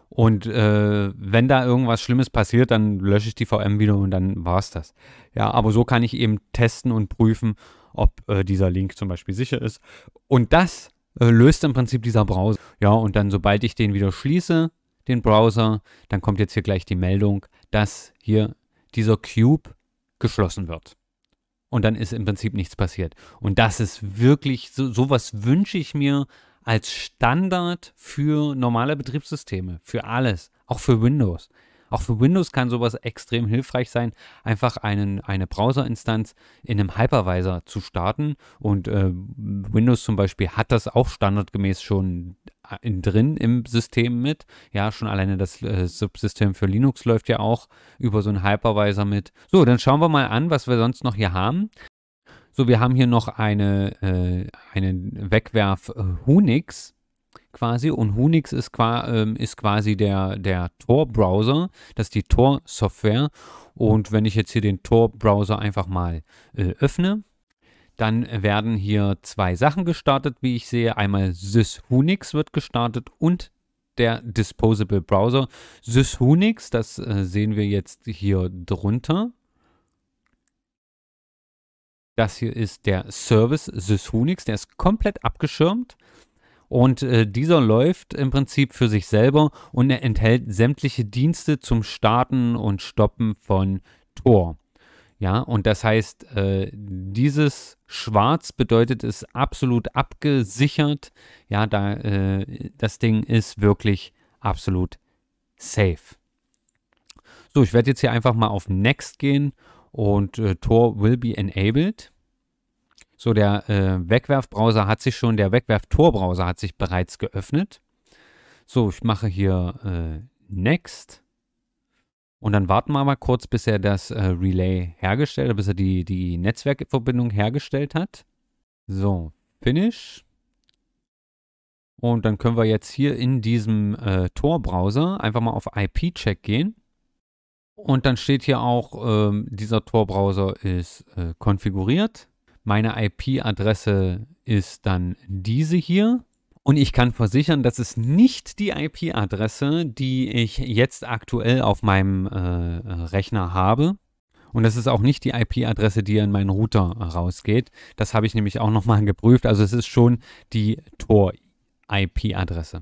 Und äh, wenn da irgendwas Schlimmes passiert, dann lösche ich die VM wieder und dann war es das. Ja, aber so kann ich eben testen und prüfen, ob äh, dieser Link zum Beispiel sicher ist. Und das äh, löst im Prinzip dieser Browser. Ja, und dann, sobald ich den wieder schließe, den Browser, dann kommt jetzt hier gleich die Meldung, dass hier dieser Cube geschlossen wird. Und dann ist im Prinzip nichts passiert. Und das ist wirklich, so, sowas wünsche ich mir als Standard für normale Betriebssysteme, für alles, auch für Windows. Auch für Windows kann sowas extrem hilfreich sein, einfach einen, eine Browserinstanz in einem Hypervisor zu starten. Und äh, Windows zum Beispiel hat das auch standardgemäß schon äh, in, drin im System mit. Ja, schon alleine das äh, Subsystem für Linux läuft ja auch über so einen Hypervisor mit. So, dann schauen wir mal an, was wir sonst noch hier haben. So, wir haben hier noch eine, äh, einen Wegwerf äh, Hunix quasi und Hunix ist, ähm, ist quasi der, der Tor-Browser, das ist die Tor-Software und wenn ich jetzt hier den Tor-Browser einfach mal äh, öffne, dann werden hier zwei Sachen gestartet, wie ich sehe. Einmal SysHunix wird gestartet und der Disposable Browser. SysHunix, das äh, sehen wir jetzt hier drunter. Das hier ist der Service Sysphonix, der ist komplett abgeschirmt. Und äh, dieser läuft im Prinzip für sich selber und er enthält sämtliche Dienste zum Starten und Stoppen von Tor. Ja, und das heißt, äh, dieses Schwarz bedeutet es absolut abgesichert. Ja, da, äh, das Ding ist wirklich absolut safe. So, ich werde jetzt hier einfach mal auf Next gehen und äh, Tor will be enabled. So, der äh, Wegwerfbrowser hat sich schon, der Wegwerf-Tor-Browser hat sich bereits geöffnet. So, ich mache hier äh, Next. Und dann warten wir mal kurz, bis er das äh, Relay hergestellt hat, bis er die, die Netzwerkverbindung hergestellt hat. So, Finish. Und dann können wir jetzt hier in diesem äh, Tor-Browser einfach mal auf IP-Check gehen. Und dann steht hier auch, äh, dieser Tor-Browser ist äh, konfiguriert. Meine IP-Adresse ist dann diese hier. Und ich kann versichern, das ist nicht die IP-Adresse, die ich jetzt aktuell auf meinem äh, Rechner habe. Und das ist auch nicht die IP-Adresse, die in meinen Router rausgeht. Das habe ich nämlich auch nochmal geprüft. Also es ist schon die Tor-IP-Adresse.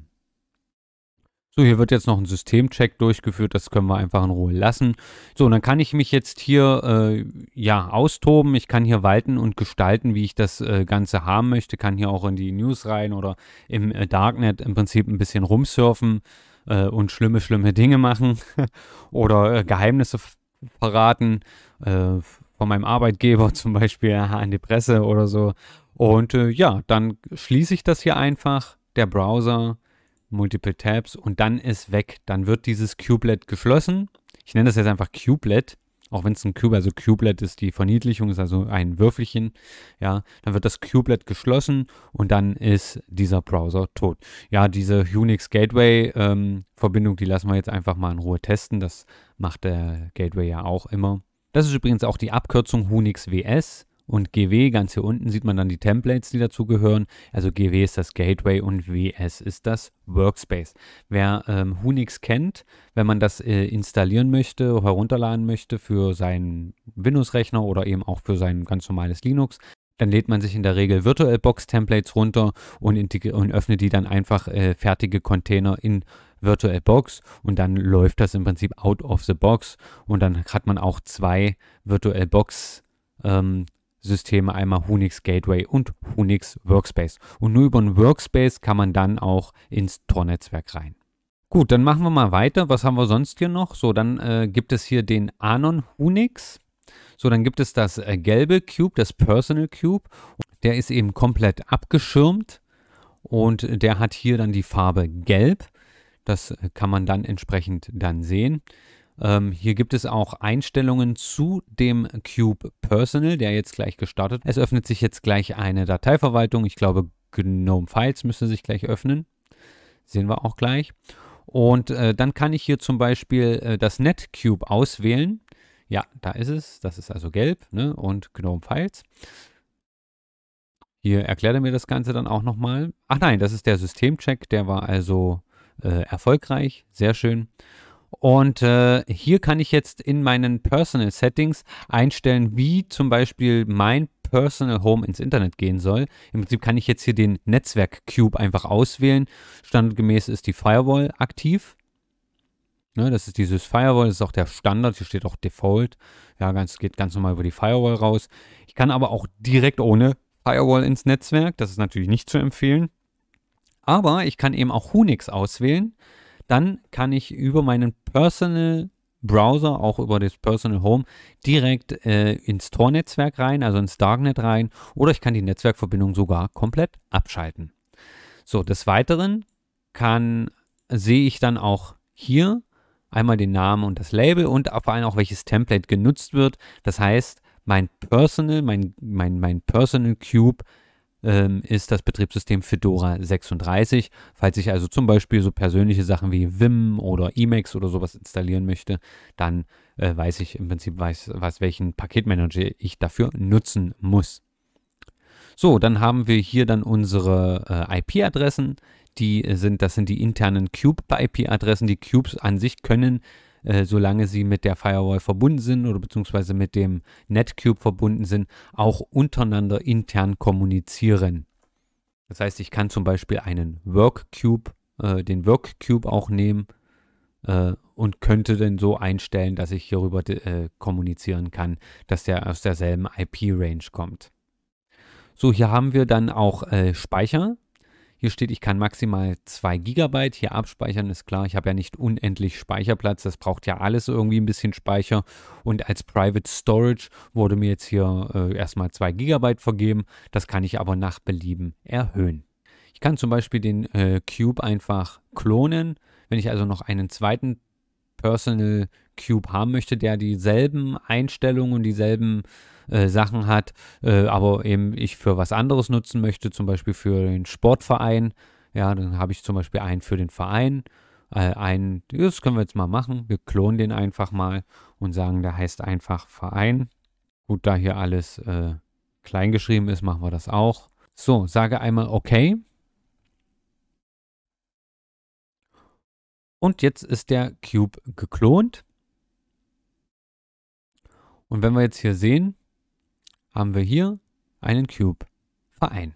So, hier wird jetzt noch ein Systemcheck durchgeführt, das können wir einfach in Ruhe lassen. So, und dann kann ich mich jetzt hier äh, ja austoben. Ich kann hier walten und gestalten, wie ich das äh, Ganze haben möchte. Kann hier auch in die News rein oder im äh, Darknet im Prinzip ein bisschen rumsurfen äh, und schlimme, schlimme Dinge machen oder äh, Geheimnisse verraten äh, von meinem Arbeitgeber zum Beispiel an die Presse oder so. Und ja, dann schließe ich das hier einfach. Der Browser Multiple Tabs und dann ist weg. Dann wird dieses Kubelet geschlossen. Ich nenne das jetzt einfach Kubelet, auch wenn es ein Cube, also Kubelet ist die Verniedlichung, ist also ein Würfelchen, ja, dann wird das Kubelet geschlossen und dann ist dieser Browser tot. Ja, diese Unix Gateway ähm, Verbindung, die lassen wir jetzt einfach mal in Ruhe testen, das macht der Gateway ja auch immer. Das ist übrigens auch die Abkürzung Unix WS, und GW, ganz hier unten sieht man dann die Templates, die dazugehören. Also GW ist das Gateway und WS ist das Workspace. Wer ähm, Hunix kennt, wenn man das äh, installieren möchte, herunterladen möchte für seinen Windows-Rechner oder eben auch für sein ganz normales Linux, dann lädt man sich in der Regel VirtualBox-Templates runter und, und, öffnet die dann einfach äh, fertige Container in VirtualBox und dann läuft das im Prinzip out of the box und dann hat man auch zwei VirtualBox ähm, Systeme, einmal Hunix Gateway und Hunix Workspace. Und nur über einen Workspace kann man dann auch ins Tor-Netzwerk rein. Gut, dann machen wir mal weiter. Was haben wir sonst hier noch? So, dann äh, gibt es hier den Anon Hunix. So, dann gibt es das äh, gelbe Cube, das Personal Cube. Der ist eben komplett abgeschirmt und der hat hier dann die Farbe gelb. Das äh, kann man dann entsprechend dann sehen. Ähm, hier gibt es auch Einstellungen zu dem Cube Personal, der jetzt gleich gestartet. Es öffnet sich jetzt gleich eine Dateiverwaltung. Ich glaube, GNOME Files müsste sich gleich öffnen. Sehen wir auch gleich. Und äh, dann kann ich hier zum Beispiel äh, das NetCube auswählen. Ja, da ist es. Das ist also gelb ne? und GNOME Files. Hier erklärt er mir das Ganze dann auch nochmal. Ach nein, das ist der Systemcheck. Der war also äh, erfolgreich. Sehr schön. Und äh, hier kann ich jetzt in meinen Personal Settings einstellen, wie zum Beispiel mein Personal Home ins Internet gehen soll. Im Prinzip kann ich jetzt hier den Netzwerk Cube einfach auswählen. Standardgemäß ist die Firewall aktiv. Ne, das ist dieses Firewall, das ist auch der Standard, hier steht auch Default. Ja, ganz, geht ganz normal über die Firewall raus. Ich kann aber auch direkt ohne Firewall ins Netzwerk, das ist natürlich nicht zu empfehlen. Aber ich kann eben auch Hunix auswählen dann kann ich über meinen Personal Browser, auch über das Personal Home, direkt äh, ins Tor-Netzwerk rein, also ins Darknet rein, oder ich kann die Netzwerkverbindung sogar komplett abschalten. So, des Weiteren kann, sehe ich dann auch hier einmal den Namen und das Label und vor allem auch welches Template genutzt wird. Das heißt, mein Personal, mein, mein, mein Personal Cube ähm, ist das Betriebssystem Fedora 36. Falls ich also zum Beispiel so persönliche Sachen wie Vim oder Emacs oder sowas installieren möchte, dann äh, weiß ich im Prinzip, weiß, weiß, welchen Paketmanager ich dafür nutzen muss. So, dann haben wir hier dann unsere äh, IP-Adressen. Die sind, das sind die internen Cube-IP-Adressen. Die Cubes an sich können äh, solange sie mit der Firewall verbunden sind oder beziehungsweise mit dem Netcube verbunden sind, auch untereinander intern kommunizieren. Das heißt, ich kann zum Beispiel einen Workcube, äh, den Workcube auch nehmen äh, und könnte dann so einstellen, dass ich hierüber äh, kommunizieren kann, dass der aus derselben IP-Range kommt. So, hier haben wir dann auch äh, Speicher hier steht, ich kann maximal 2 GB hier abspeichern, ist klar. Ich habe ja nicht unendlich Speicherplatz. Das braucht ja alles irgendwie ein bisschen Speicher. Und als Private Storage wurde mir jetzt hier äh, erstmal 2 GB vergeben. Das kann ich aber nach Belieben erhöhen. Ich kann zum Beispiel den äh, Cube einfach klonen. Wenn ich also noch einen zweiten Personal Cube haben möchte, der dieselben Einstellungen und dieselben äh, Sachen hat, äh, aber eben ich für was anderes nutzen möchte, zum Beispiel für den Sportverein. Ja, dann habe ich zum Beispiel einen für den Verein, äh, einen, das können wir jetzt mal machen. Wir klonen den einfach mal und sagen, der heißt einfach Verein. Gut, da hier alles äh, klein geschrieben ist, machen wir das auch. So, sage einmal okay. Und jetzt ist der Cube geklont. Und wenn wir jetzt hier sehen, haben wir hier einen Cube Verein.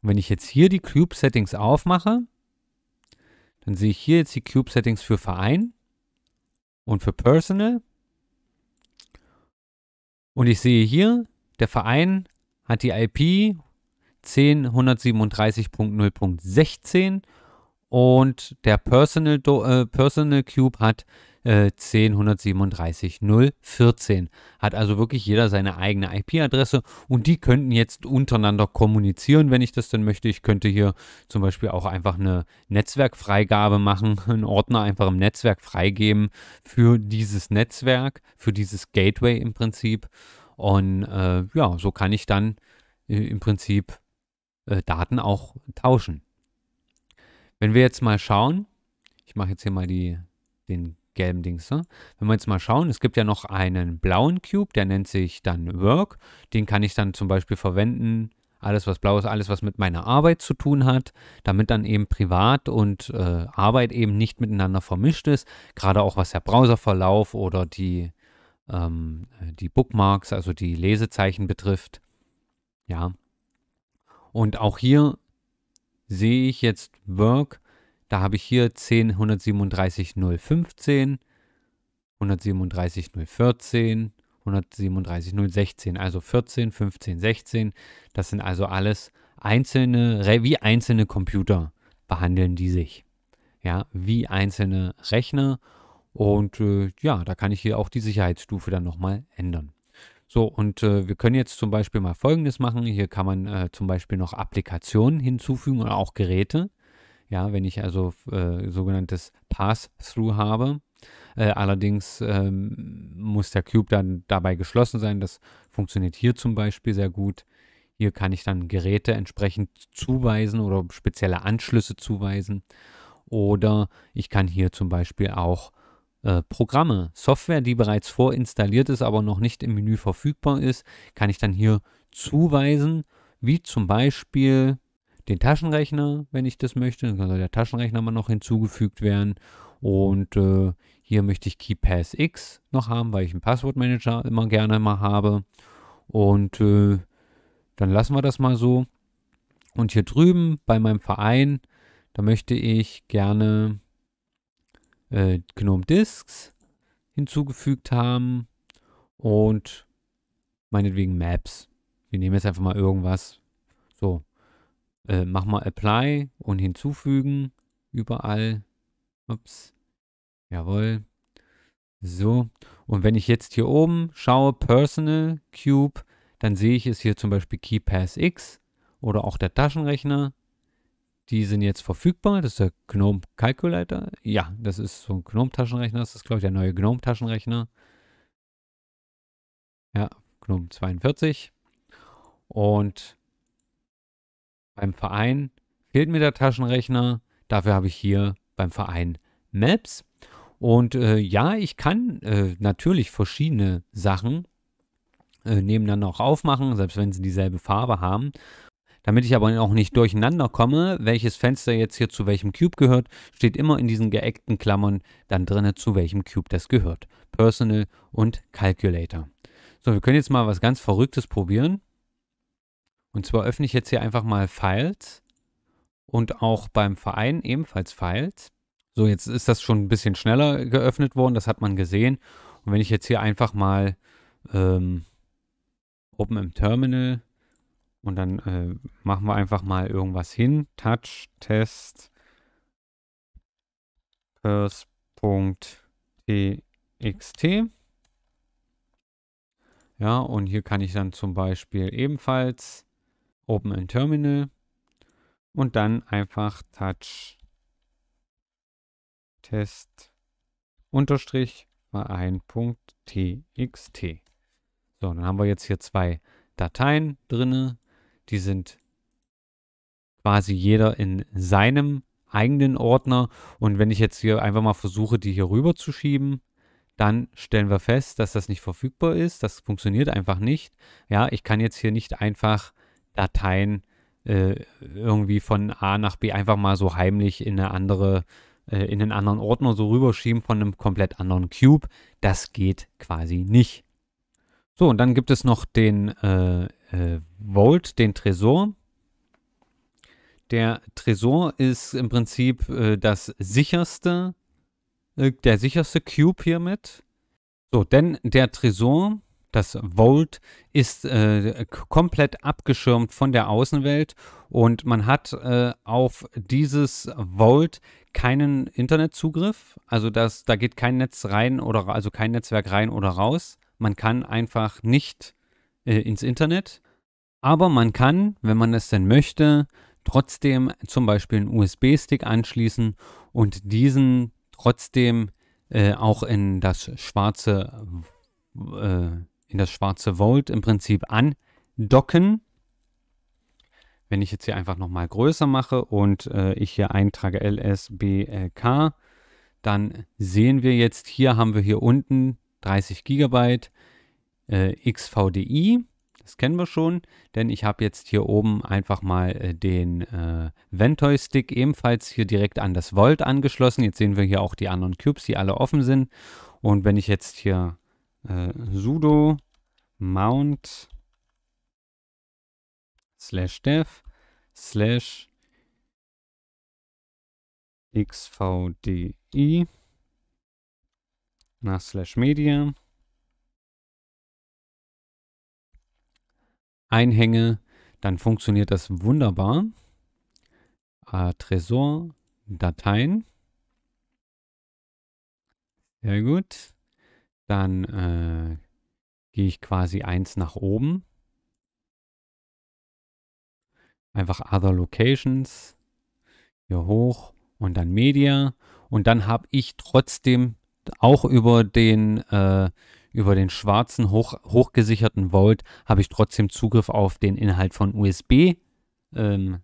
Und wenn ich jetzt hier die Cube Settings aufmache, dann sehe ich hier jetzt die Cube Settings für Verein und für Personal. Und ich sehe hier, der Verein hat die IP 10137.0.16 und der Personal, Do äh, Personal Cube hat äh, 10.137.014. Hat also wirklich jeder seine eigene IP-Adresse und die könnten jetzt untereinander kommunizieren, wenn ich das denn möchte. Ich könnte hier zum Beispiel auch einfach eine Netzwerkfreigabe machen, einen Ordner einfach im Netzwerk freigeben für dieses Netzwerk, für dieses Gateway im Prinzip. Und äh, ja, so kann ich dann äh, im Prinzip äh, Daten auch tauschen. Wenn wir jetzt mal schauen, ich mache jetzt hier mal die, den gelben Dings. Ne? Wenn wir jetzt mal schauen, es gibt ja noch einen blauen Cube, der nennt sich dann Work. Den kann ich dann zum Beispiel verwenden, alles was blau ist, alles was mit meiner Arbeit zu tun hat, damit dann eben Privat und äh, Arbeit eben nicht miteinander vermischt ist. Gerade auch was der Browserverlauf oder die, ähm, die Bookmarks, also die Lesezeichen betrifft. Ja. Und auch hier sehe ich jetzt Work, da habe ich hier 10 137 015, 137 014, 137 016, also 14, 15, 16. Das sind also alles einzelne, wie einzelne Computer behandeln die sich. Ja, wie einzelne Rechner. Und äh, ja, da kann ich hier auch die Sicherheitsstufe dann nochmal ändern. So, und äh, wir können jetzt zum Beispiel mal Folgendes machen. Hier kann man äh, zum Beispiel noch Applikationen hinzufügen oder auch Geräte. Ja, wenn ich also äh, sogenanntes Pass-Through habe. Äh, allerdings ähm, muss der Cube dann dabei geschlossen sein. Das funktioniert hier zum Beispiel sehr gut. Hier kann ich dann Geräte entsprechend zuweisen oder spezielle Anschlüsse zuweisen. Oder ich kann hier zum Beispiel auch äh, Programme, Software, die bereits vorinstalliert ist, aber noch nicht im Menü verfügbar ist, kann ich dann hier zuweisen, wie zum Beispiel den Taschenrechner, wenn ich das möchte. Dann kann der Taschenrechner mal noch hinzugefügt werden. Und äh, hier möchte ich KeyPass X noch haben, weil ich einen Passwortmanager immer gerne mal habe. Und äh, dann lassen wir das mal so. Und hier drüben bei meinem Verein, da möchte ich gerne äh, GNOME Disks hinzugefügt haben und meinetwegen Maps. Wir nehmen jetzt einfach mal irgendwas. So, äh, mach mal Apply und hinzufügen überall. Ups. Jawohl. So, und wenn ich jetzt hier oben schaue, Personal Cube, dann sehe ich es hier zum Beispiel KeyPass X oder auch der Taschenrechner. Die sind jetzt verfügbar. Das ist der Gnome Calculator. Ja, das ist so ein Gnome Taschenrechner. Das ist, glaube ich, der neue Gnome Taschenrechner. Ja, Gnome 42. Und beim Verein fehlt mir der Taschenrechner. Dafür habe ich hier beim Verein Maps. Und äh, ja, ich kann äh, natürlich verschiedene Sachen äh, nebeneinander auch aufmachen, selbst wenn sie dieselbe Farbe haben. Damit ich aber auch nicht durcheinander komme, welches Fenster jetzt hier zu welchem Cube gehört, steht immer in diesen geeckten Klammern dann drin, zu welchem Cube das gehört. Personal und Calculator. So, wir können jetzt mal was ganz Verrücktes probieren. Und zwar öffne ich jetzt hier einfach mal Files und auch beim Verein ebenfalls Files. So, jetzt ist das schon ein bisschen schneller geöffnet worden, das hat man gesehen. Und wenn ich jetzt hier einfach mal ähm, Open im Terminal und dann äh, machen wir einfach mal irgendwas hin. Touch, Test, Pers.txt. Ja, und hier kann ich dann zum Beispiel ebenfalls Open in Terminal und dann einfach Touch Test Unterstrich mal Verein.txt. So, dann haben wir jetzt hier zwei Dateien drinne. Die sind quasi jeder in seinem eigenen Ordner. Und wenn ich jetzt hier einfach mal versuche, die hier rüber zu schieben, dann stellen wir fest, dass das nicht verfügbar ist. Das funktioniert einfach nicht. Ja, ich kann jetzt hier nicht einfach Dateien äh, irgendwie von A nach B einfach mal so heimlich in eine andere äh, in einen anderen Ordner so rüberschieben von einem komplett anderen Cube. Das geht quasi nicht. So, und dann gibt es noch den äh, äh, Vault, den Tresor. Der Tresor ist im Prinzip äh, das sicherste, äh, der sicherste Cube hiermit. So, denn der Tresor, das Vault, ist äh, komplett abgeschirmt von der Außenwelt und man hat äh, auf dieses Vault keinen Internetzugriff. Also das, da geht kein Netz rein oder also kein Netzwerk rein oder raus. Man kann einfach nicht äh, ins Internet. Aber man kann, wenn man es denn möchte, trotzdem zum Beispiel einen USB-Stick anschließen und diesen trotzdem äh, auch in das schwarze äh, in das schwarze Volt im Prinzip andocken. Wenn ich jetzt hier einfach nochmal größer mache und äh, ich hier eintrage LSBLK, dann sehen wir jetzt, hier haben wir hier unten 30 Gigabyte äh, XVDI. Das kennen wir schon, denn ich habe jetzt hier oben einfach mal äh, den äh, Ventoy-Stick ebenfalls hier direkt an das Volt angeschlossen. Jetzt sehen wir hier auch die anderen Cubes, die alle offen sind. Und wenn ich jetzt hier äh, sudo mount slash dev slash xvdi nach slash media einhänge, dann funktioniert das wunderbar. Äh, Tresor, Dateien. Sehr gut. Dann äh, gehe ich quasi eins nach oben. Einfach Other Locations. Hier hoch und dann Media. Und dann habe ich trotzdem auch über den äh, über den schwarzen, hoch, hochgesicherten Vault habe ich trotzdem Zugriff auf den Inhalt von USB, ähm,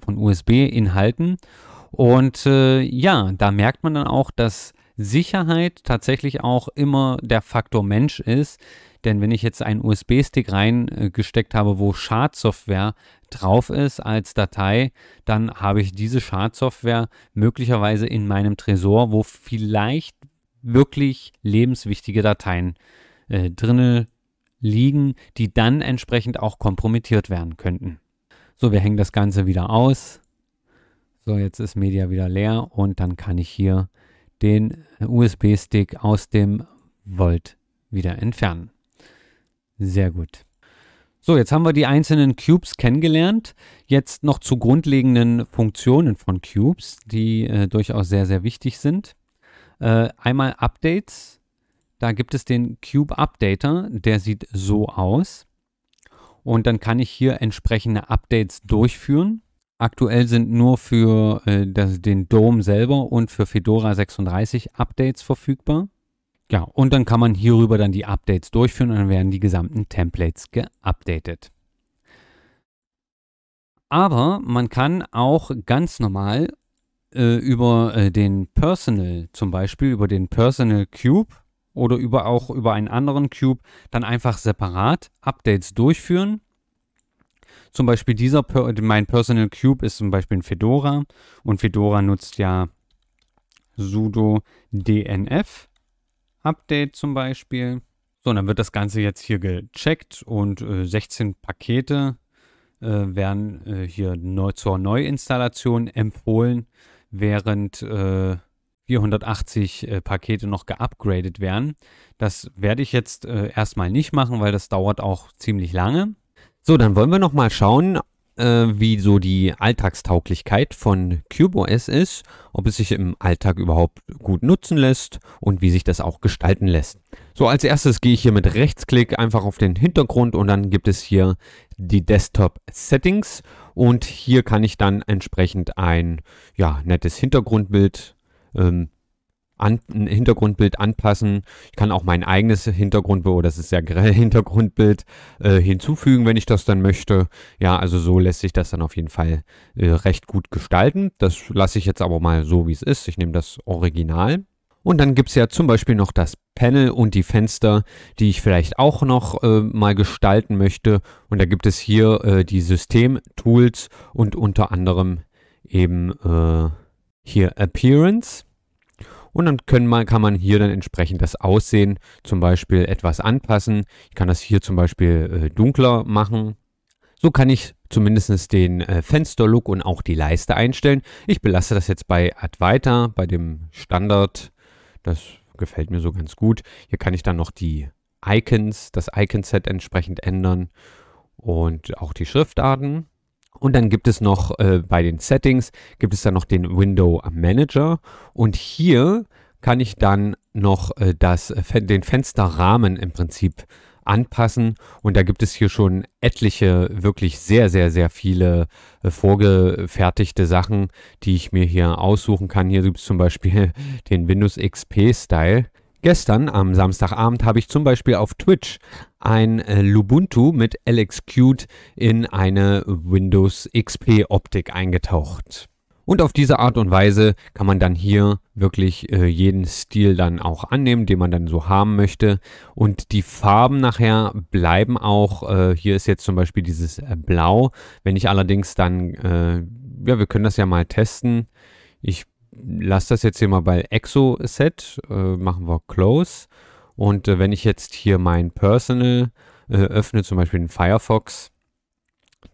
von USB-Inhalten. Und äh, ja, da merkt man dann auch, dass Sicherheit tatsächlich auch immer der Faktor Mensch ist. Denn wenn ich jetzt einen USB-Stick reingesteckt habe, wo Schadsoftware drauf ist als Datei, dann habe ich diese Schadsoftware möglicherweise in meinem Tresor, wo vielleicht wirklich lebenswichtige Dateien äh, drinne liegen, die dann entsprechend auch kompromittiert werden könnten. So, wir hängen das Ganze wieder aus. So, jetzt ist Media wieder leer und dann kann ich hier den USB-Stick aus dem Volt wieder entfernen. Sehr gut. So, jetzt haben wir die einzelnen Cubes kennengelernt. Jetzt noch zu grundlegenden Funktionen von Cubes, die äh, durchaus sehr, sehr wichtig sind. Äh, einmal Updates. Da gibt es den Cube Updater. Der sieht so aus. Und dann kann ich hier entsprechende Updates durchführen. Aktuell sind nur für äh, das, den Dome selber und für Fedora 36 Updates verfügbar. Ja, und dann kann man hierüber dann die Updates durchführen und dann werden die gesamten Templates geupdatet. Aber man kann auch ganz normal äh, über äh, den Personal, zum Beispiel über den Personal Cube oder über auch über einen anderen Cube, dann einfach separat Updates durchführen. Zum Beispiel dieser, mein Personal Cube ist zum Beispiel ein Fedora und Fedora nutzt ja sudo dnf Update zum Beispiel. So, dann wird das Ganze jetzt hier gecheckt und äh, 16 Pakete äh, werden äh, hier neu, zur Neuinstallation empfohlen während äh, 480 äh, Pakete noch geupgradet werden. Das werde ich jetzt äh, erstmal nicht machen, weil das dauert auch ziemlich lange. So, dann wollen wir noch mal schauen, äh, wie so die Alltagstauglichkeit von CubeOS ist, ob es sich im Alltag überhaupt gut nutzen lässt und wie sich das auch gestalten lässt. So, als erstes gehe ich hier mit Rechtsklick einfach auf den Hintergrund und dann gibt es hier die Desktop Settings und hier kann ich dann entsprechend ein ja, nettes Hintergrundbild ähm, an, ein Hintergrundbild anpassen. Ich kann auch mein eigenes Hintergrundbild, oder das ist ja grell Hintergrundbild, äh, hinzufügen, wenn ich das dann möchte. Ja, also so lässt sich das dann auf jeden Fall äh, recht gut gestalten. Das lasse ich jetzt aber mal so, wie es ist. Ich nehme das Original. Und dann gibt es ja zum Beispiel noch das Panel und die Fenster, die ich vielleicht auch noch äh, mal gestalten möchte. Und da gibt es hier äh, die System-Tools und unter anderem eben äh, hier Appearance. Und dann können man, kann man hier dann entsprechend das Aussehen zum Beispiel etwas anpassen. Ich kann das hier zum Beispiel äh, dunkler machen. So kann ich zumindest den äh, Fensterlook und auch die Leiste einstellen. Ich belasse das jetzt bei Add bei dem Standard. Das gefällt mir so ganz gut. Hier kann ich dann noch die Icons, das Icon-Set entsprechend ändern und auch die Schriftarten. Und dann gibt es noch äh, bei den Settings, gibt es dann noch den Window Manager. Und hier kann ich dann noch äh, das, äh, den Fensterrahmen im Prinzip anpassen. Und da gibt es hier schon etliche, wirklich sehr, sehr, sehr viele äh, vorgefertigte Sachen, die ich mir hier aussuchen kann. Hier gibt es zum Beispiel den Windows XP Style. Gestern am Samstagabend habe ich zum Beispiel auf Twitch ein äh, Lubuntu mit LXQt in eine Windows XP Optik eingetaucht. Und auf diese Art und Weise kann man dann hier wirklich äh, jeden Stil dann auch annehmen, den man dann so haben möchte. Und die Farben nachher bleiben auch, äh, hier ist jetzt zum Beispiel dieses äh, Blau. Wenn ich allerdings dann, äh, ja, wir können das ja mal testen. Ich lasse das jetzt hier mal bei Exo-Set, äh, machen wir Close. Und äh, wenn ich jetzt hier mein Personal äh, öffne, zum Beispiel in Firefox,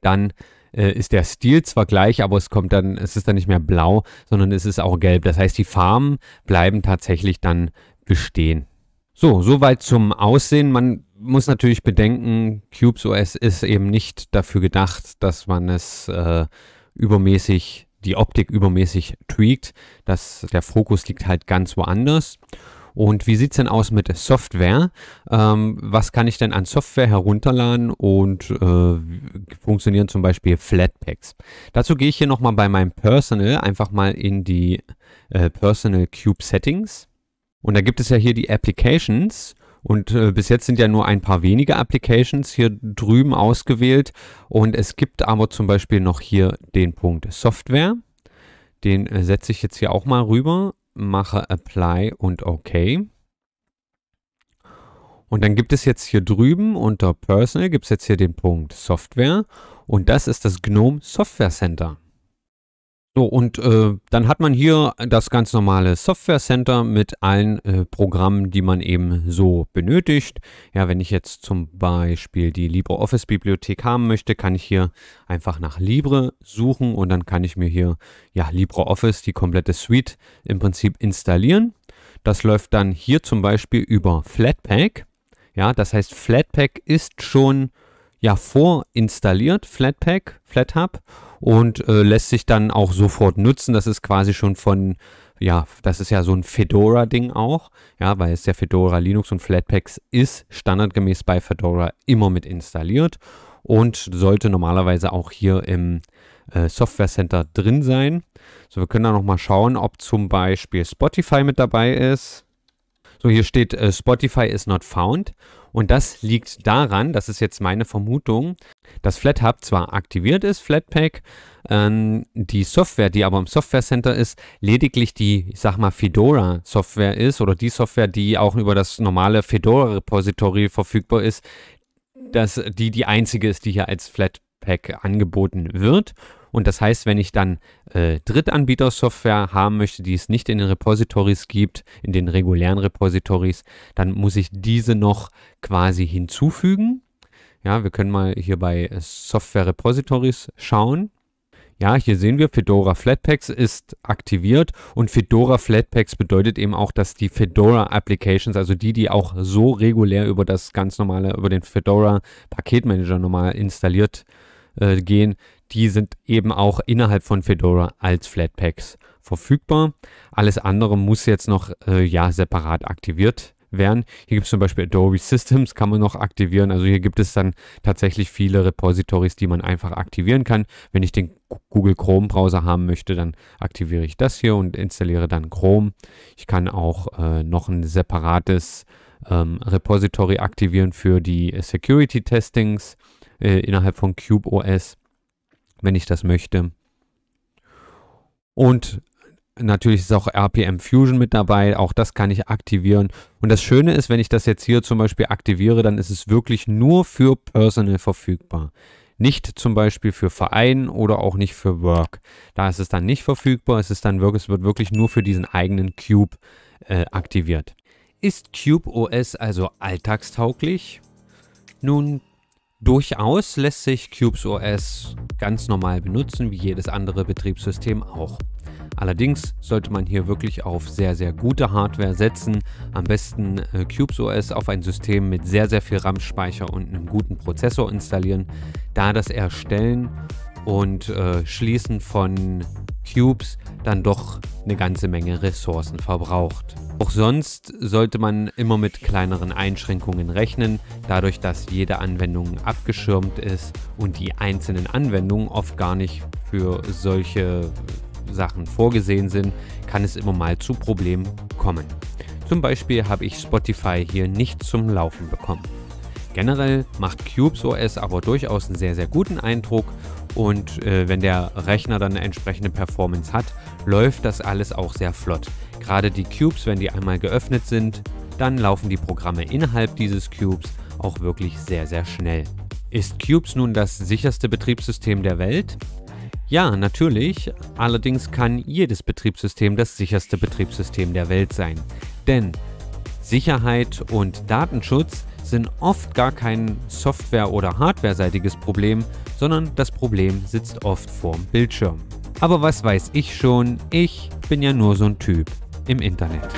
dann äh, ist der Stil zwar gleich, aber es kommt dann, es ist dann nicht mehr blau, sondern es ist auch gelb. Das heißt, die Farben bleiben tatsächlich dann bestehen. So, soweit zum Aussehen. Man muss natürlich bedenken, Cubes OS ist eben nicht dafür gedacht, dass man es äh, übermäßig die Optik übermäßig tweakt. Das, der Fokus liegt halt ganz woanders. Und wie sieht es denn aus mit Software? Ähm, was kann ich denn an Software herunterladen und äh, funktionieren zum Beispiel Flatpaks? Dazu gehe ich hier nochmal bei meinem Personal einfach mal in die äh, Personal Cube Settings. Und da gibt es ja hier die Applications und äh, bis jetzt sind ja nur ein paar wenige Applications hier drüben ausgewählt. Und es gibt aber zum Beispiel noch hier den Punkt Software. Den äh, setze ich jetzt hier auch mal rüber, mache Apply und OK. Und dann gibt es jetzt hier drüben unter Personal gibt es jetzt hier den Punkt Software. Und das ist das GNOME Software Center. So, und äh, dann hat man hier das ganz normale Software Center mit allen äh, Programmen, die man eben so benötigt. Ja, wenn ich jetzt zum Beispiel die LibreOffice-Bibliothek haben möchte, kann ich hier einfach nach Libre suchen und dann kann ich mir hier ja, LibreOffice, die komplette Suite im Prinzip installieren. Das läuft dann hier zum Beispiel über Flatpak. Ja, das heißt, Flatpak ist schon ja vorinstalliert, Flatpak, FlatHub und äh, lässt sich dann auch sofort nutzen. Das ist quasi schon von, ja, das ist ja so ein Fedora-Ding auch, ja, weil es ja Fedora Linux und Flatpaks ist standardgemäß bei Fedora immer mit installiert und sollte normalerweise auch hier im äh, Software Center drin sein. So, wir können da nochmal schauen, ob zum Beispiel Spotify mit dabei ist. So, hier steht äh, Spotify is not found. Und das liegt daran, das ist jetzt meine Vermutung, das FlatHub zwar aktiviert ist, Flatpak, ähm, die Software, die aber im Software Center ist, lediglich die, ich sag mal, Fedora-Software ist oder die Software, die auch über das normale Fedora-Repository verfügbar ist, dass die die einzige ist, die hier als Flatpak angeboten wird. Und das heißt, wenn ich dann äh, Drittanbieter-Software haben möchte, die es nicht in den Repositories gibt, in den regulären Repositories, dann muss ich diese noch quasi hinzufügen ja, wir können mal hier bei Software Repositories schauen. Ja, hier sehen wir, Fedora Flatpaks ist aktiviert und Fedora Flatpaks bedeutet eben auch, dass die Fedora Applications, also die, die auch so regulär über das ganz normale, über den Fedora Paketmanager normal installiert äh, gehen, die sind eben auch innerhalb von Fedora als Flatpaks verfügbar. Alles andere muss jetzt noch äh, ja, separat aktiviert werden wären. Hier gibt es zum Beispiel Adobe Systems, kann man noch aktivieren. Also hier gibt es dann tatsächlich viele Repositories, die man einfach aktivieren kann. Wenn ich den Google Chrome Browser haben möchte, dann aktiviere ich das hier und installiere dann Chrome. Ich kann auch äh, noch ein separates ähm, Repository aktivieren für die Security Testings äh, innerhalb von Cube OS, wenn ich das möchte. Und Natürlich ist auch RPM Fusion mit dabei, auch das kann ich aktivieren. Und das Schöne ist, wenn ich das jetzt hier zum Beispiel aktiviere, dann ist es wirklich nur für Personal verfügbar. Nicht zum Beispiel für Verein oder auch nicht für Work. Da ist es dann nicht verfügbar, es, ist dann wirklich, es wird wirklich nur für diesen eigenen Cube äh, aktiviert. Ist Cube OS also alltagstauglich? Nun, durchaus lässt sich Cubes OS ganz normal benutzen, wie jedes andere Betriebssystem auch. Allerdings sollte man hier wirklich auf sehr, sehr gute Hardware setzen. Am besten äh, Cubes OS auf ein System mit sehr, sehr viel RAM-Speicher und einem guten Prozessor installieren. Da das Erstellen und äh, Schließen von Cubes dann doch eine ganze Menge Ressourcen verbraucht. Auch sonst sollte man immer mit kleineren Einschränkungen rechnen, dadurch, dass jede Anwendung abgeschirmt ist und die einzelnen Anwendungen oft gar nicht für solche Sachen vorgesehen sind, kann es immer mal zu Problemen kommen. Zum Beispiel habe ich Spotify hier nicht zum Laufen bekommen. Generell macht Cubes OS aber durchaus einen sehr, sehr guten Eindruck und äh, wenn der Rechner dann eine entsprechende Performance hat, läuft das alles auch sehr flott. Gerade die Cubes, wenn die einmal geöffnet sind, dann laufen die Programme innerhalb dieses Cubes auch wirklich sehr, sehr schnell. Ist Cubes nun das sicherste Betriebssystem der Welt? Ja, natürlich. Allerdings kann jedes Betriebssystem das sicherste Betriebssystem der Welt sein. Denn Sicherheit und Datenschutz sind oft gar kein Software- oder Hardware-seitiges Problem, sondern das Problem sitzt oft vorm Bildschirm. Aber was weiß ich schon, ich bin ja nur so ein Typ im Internet.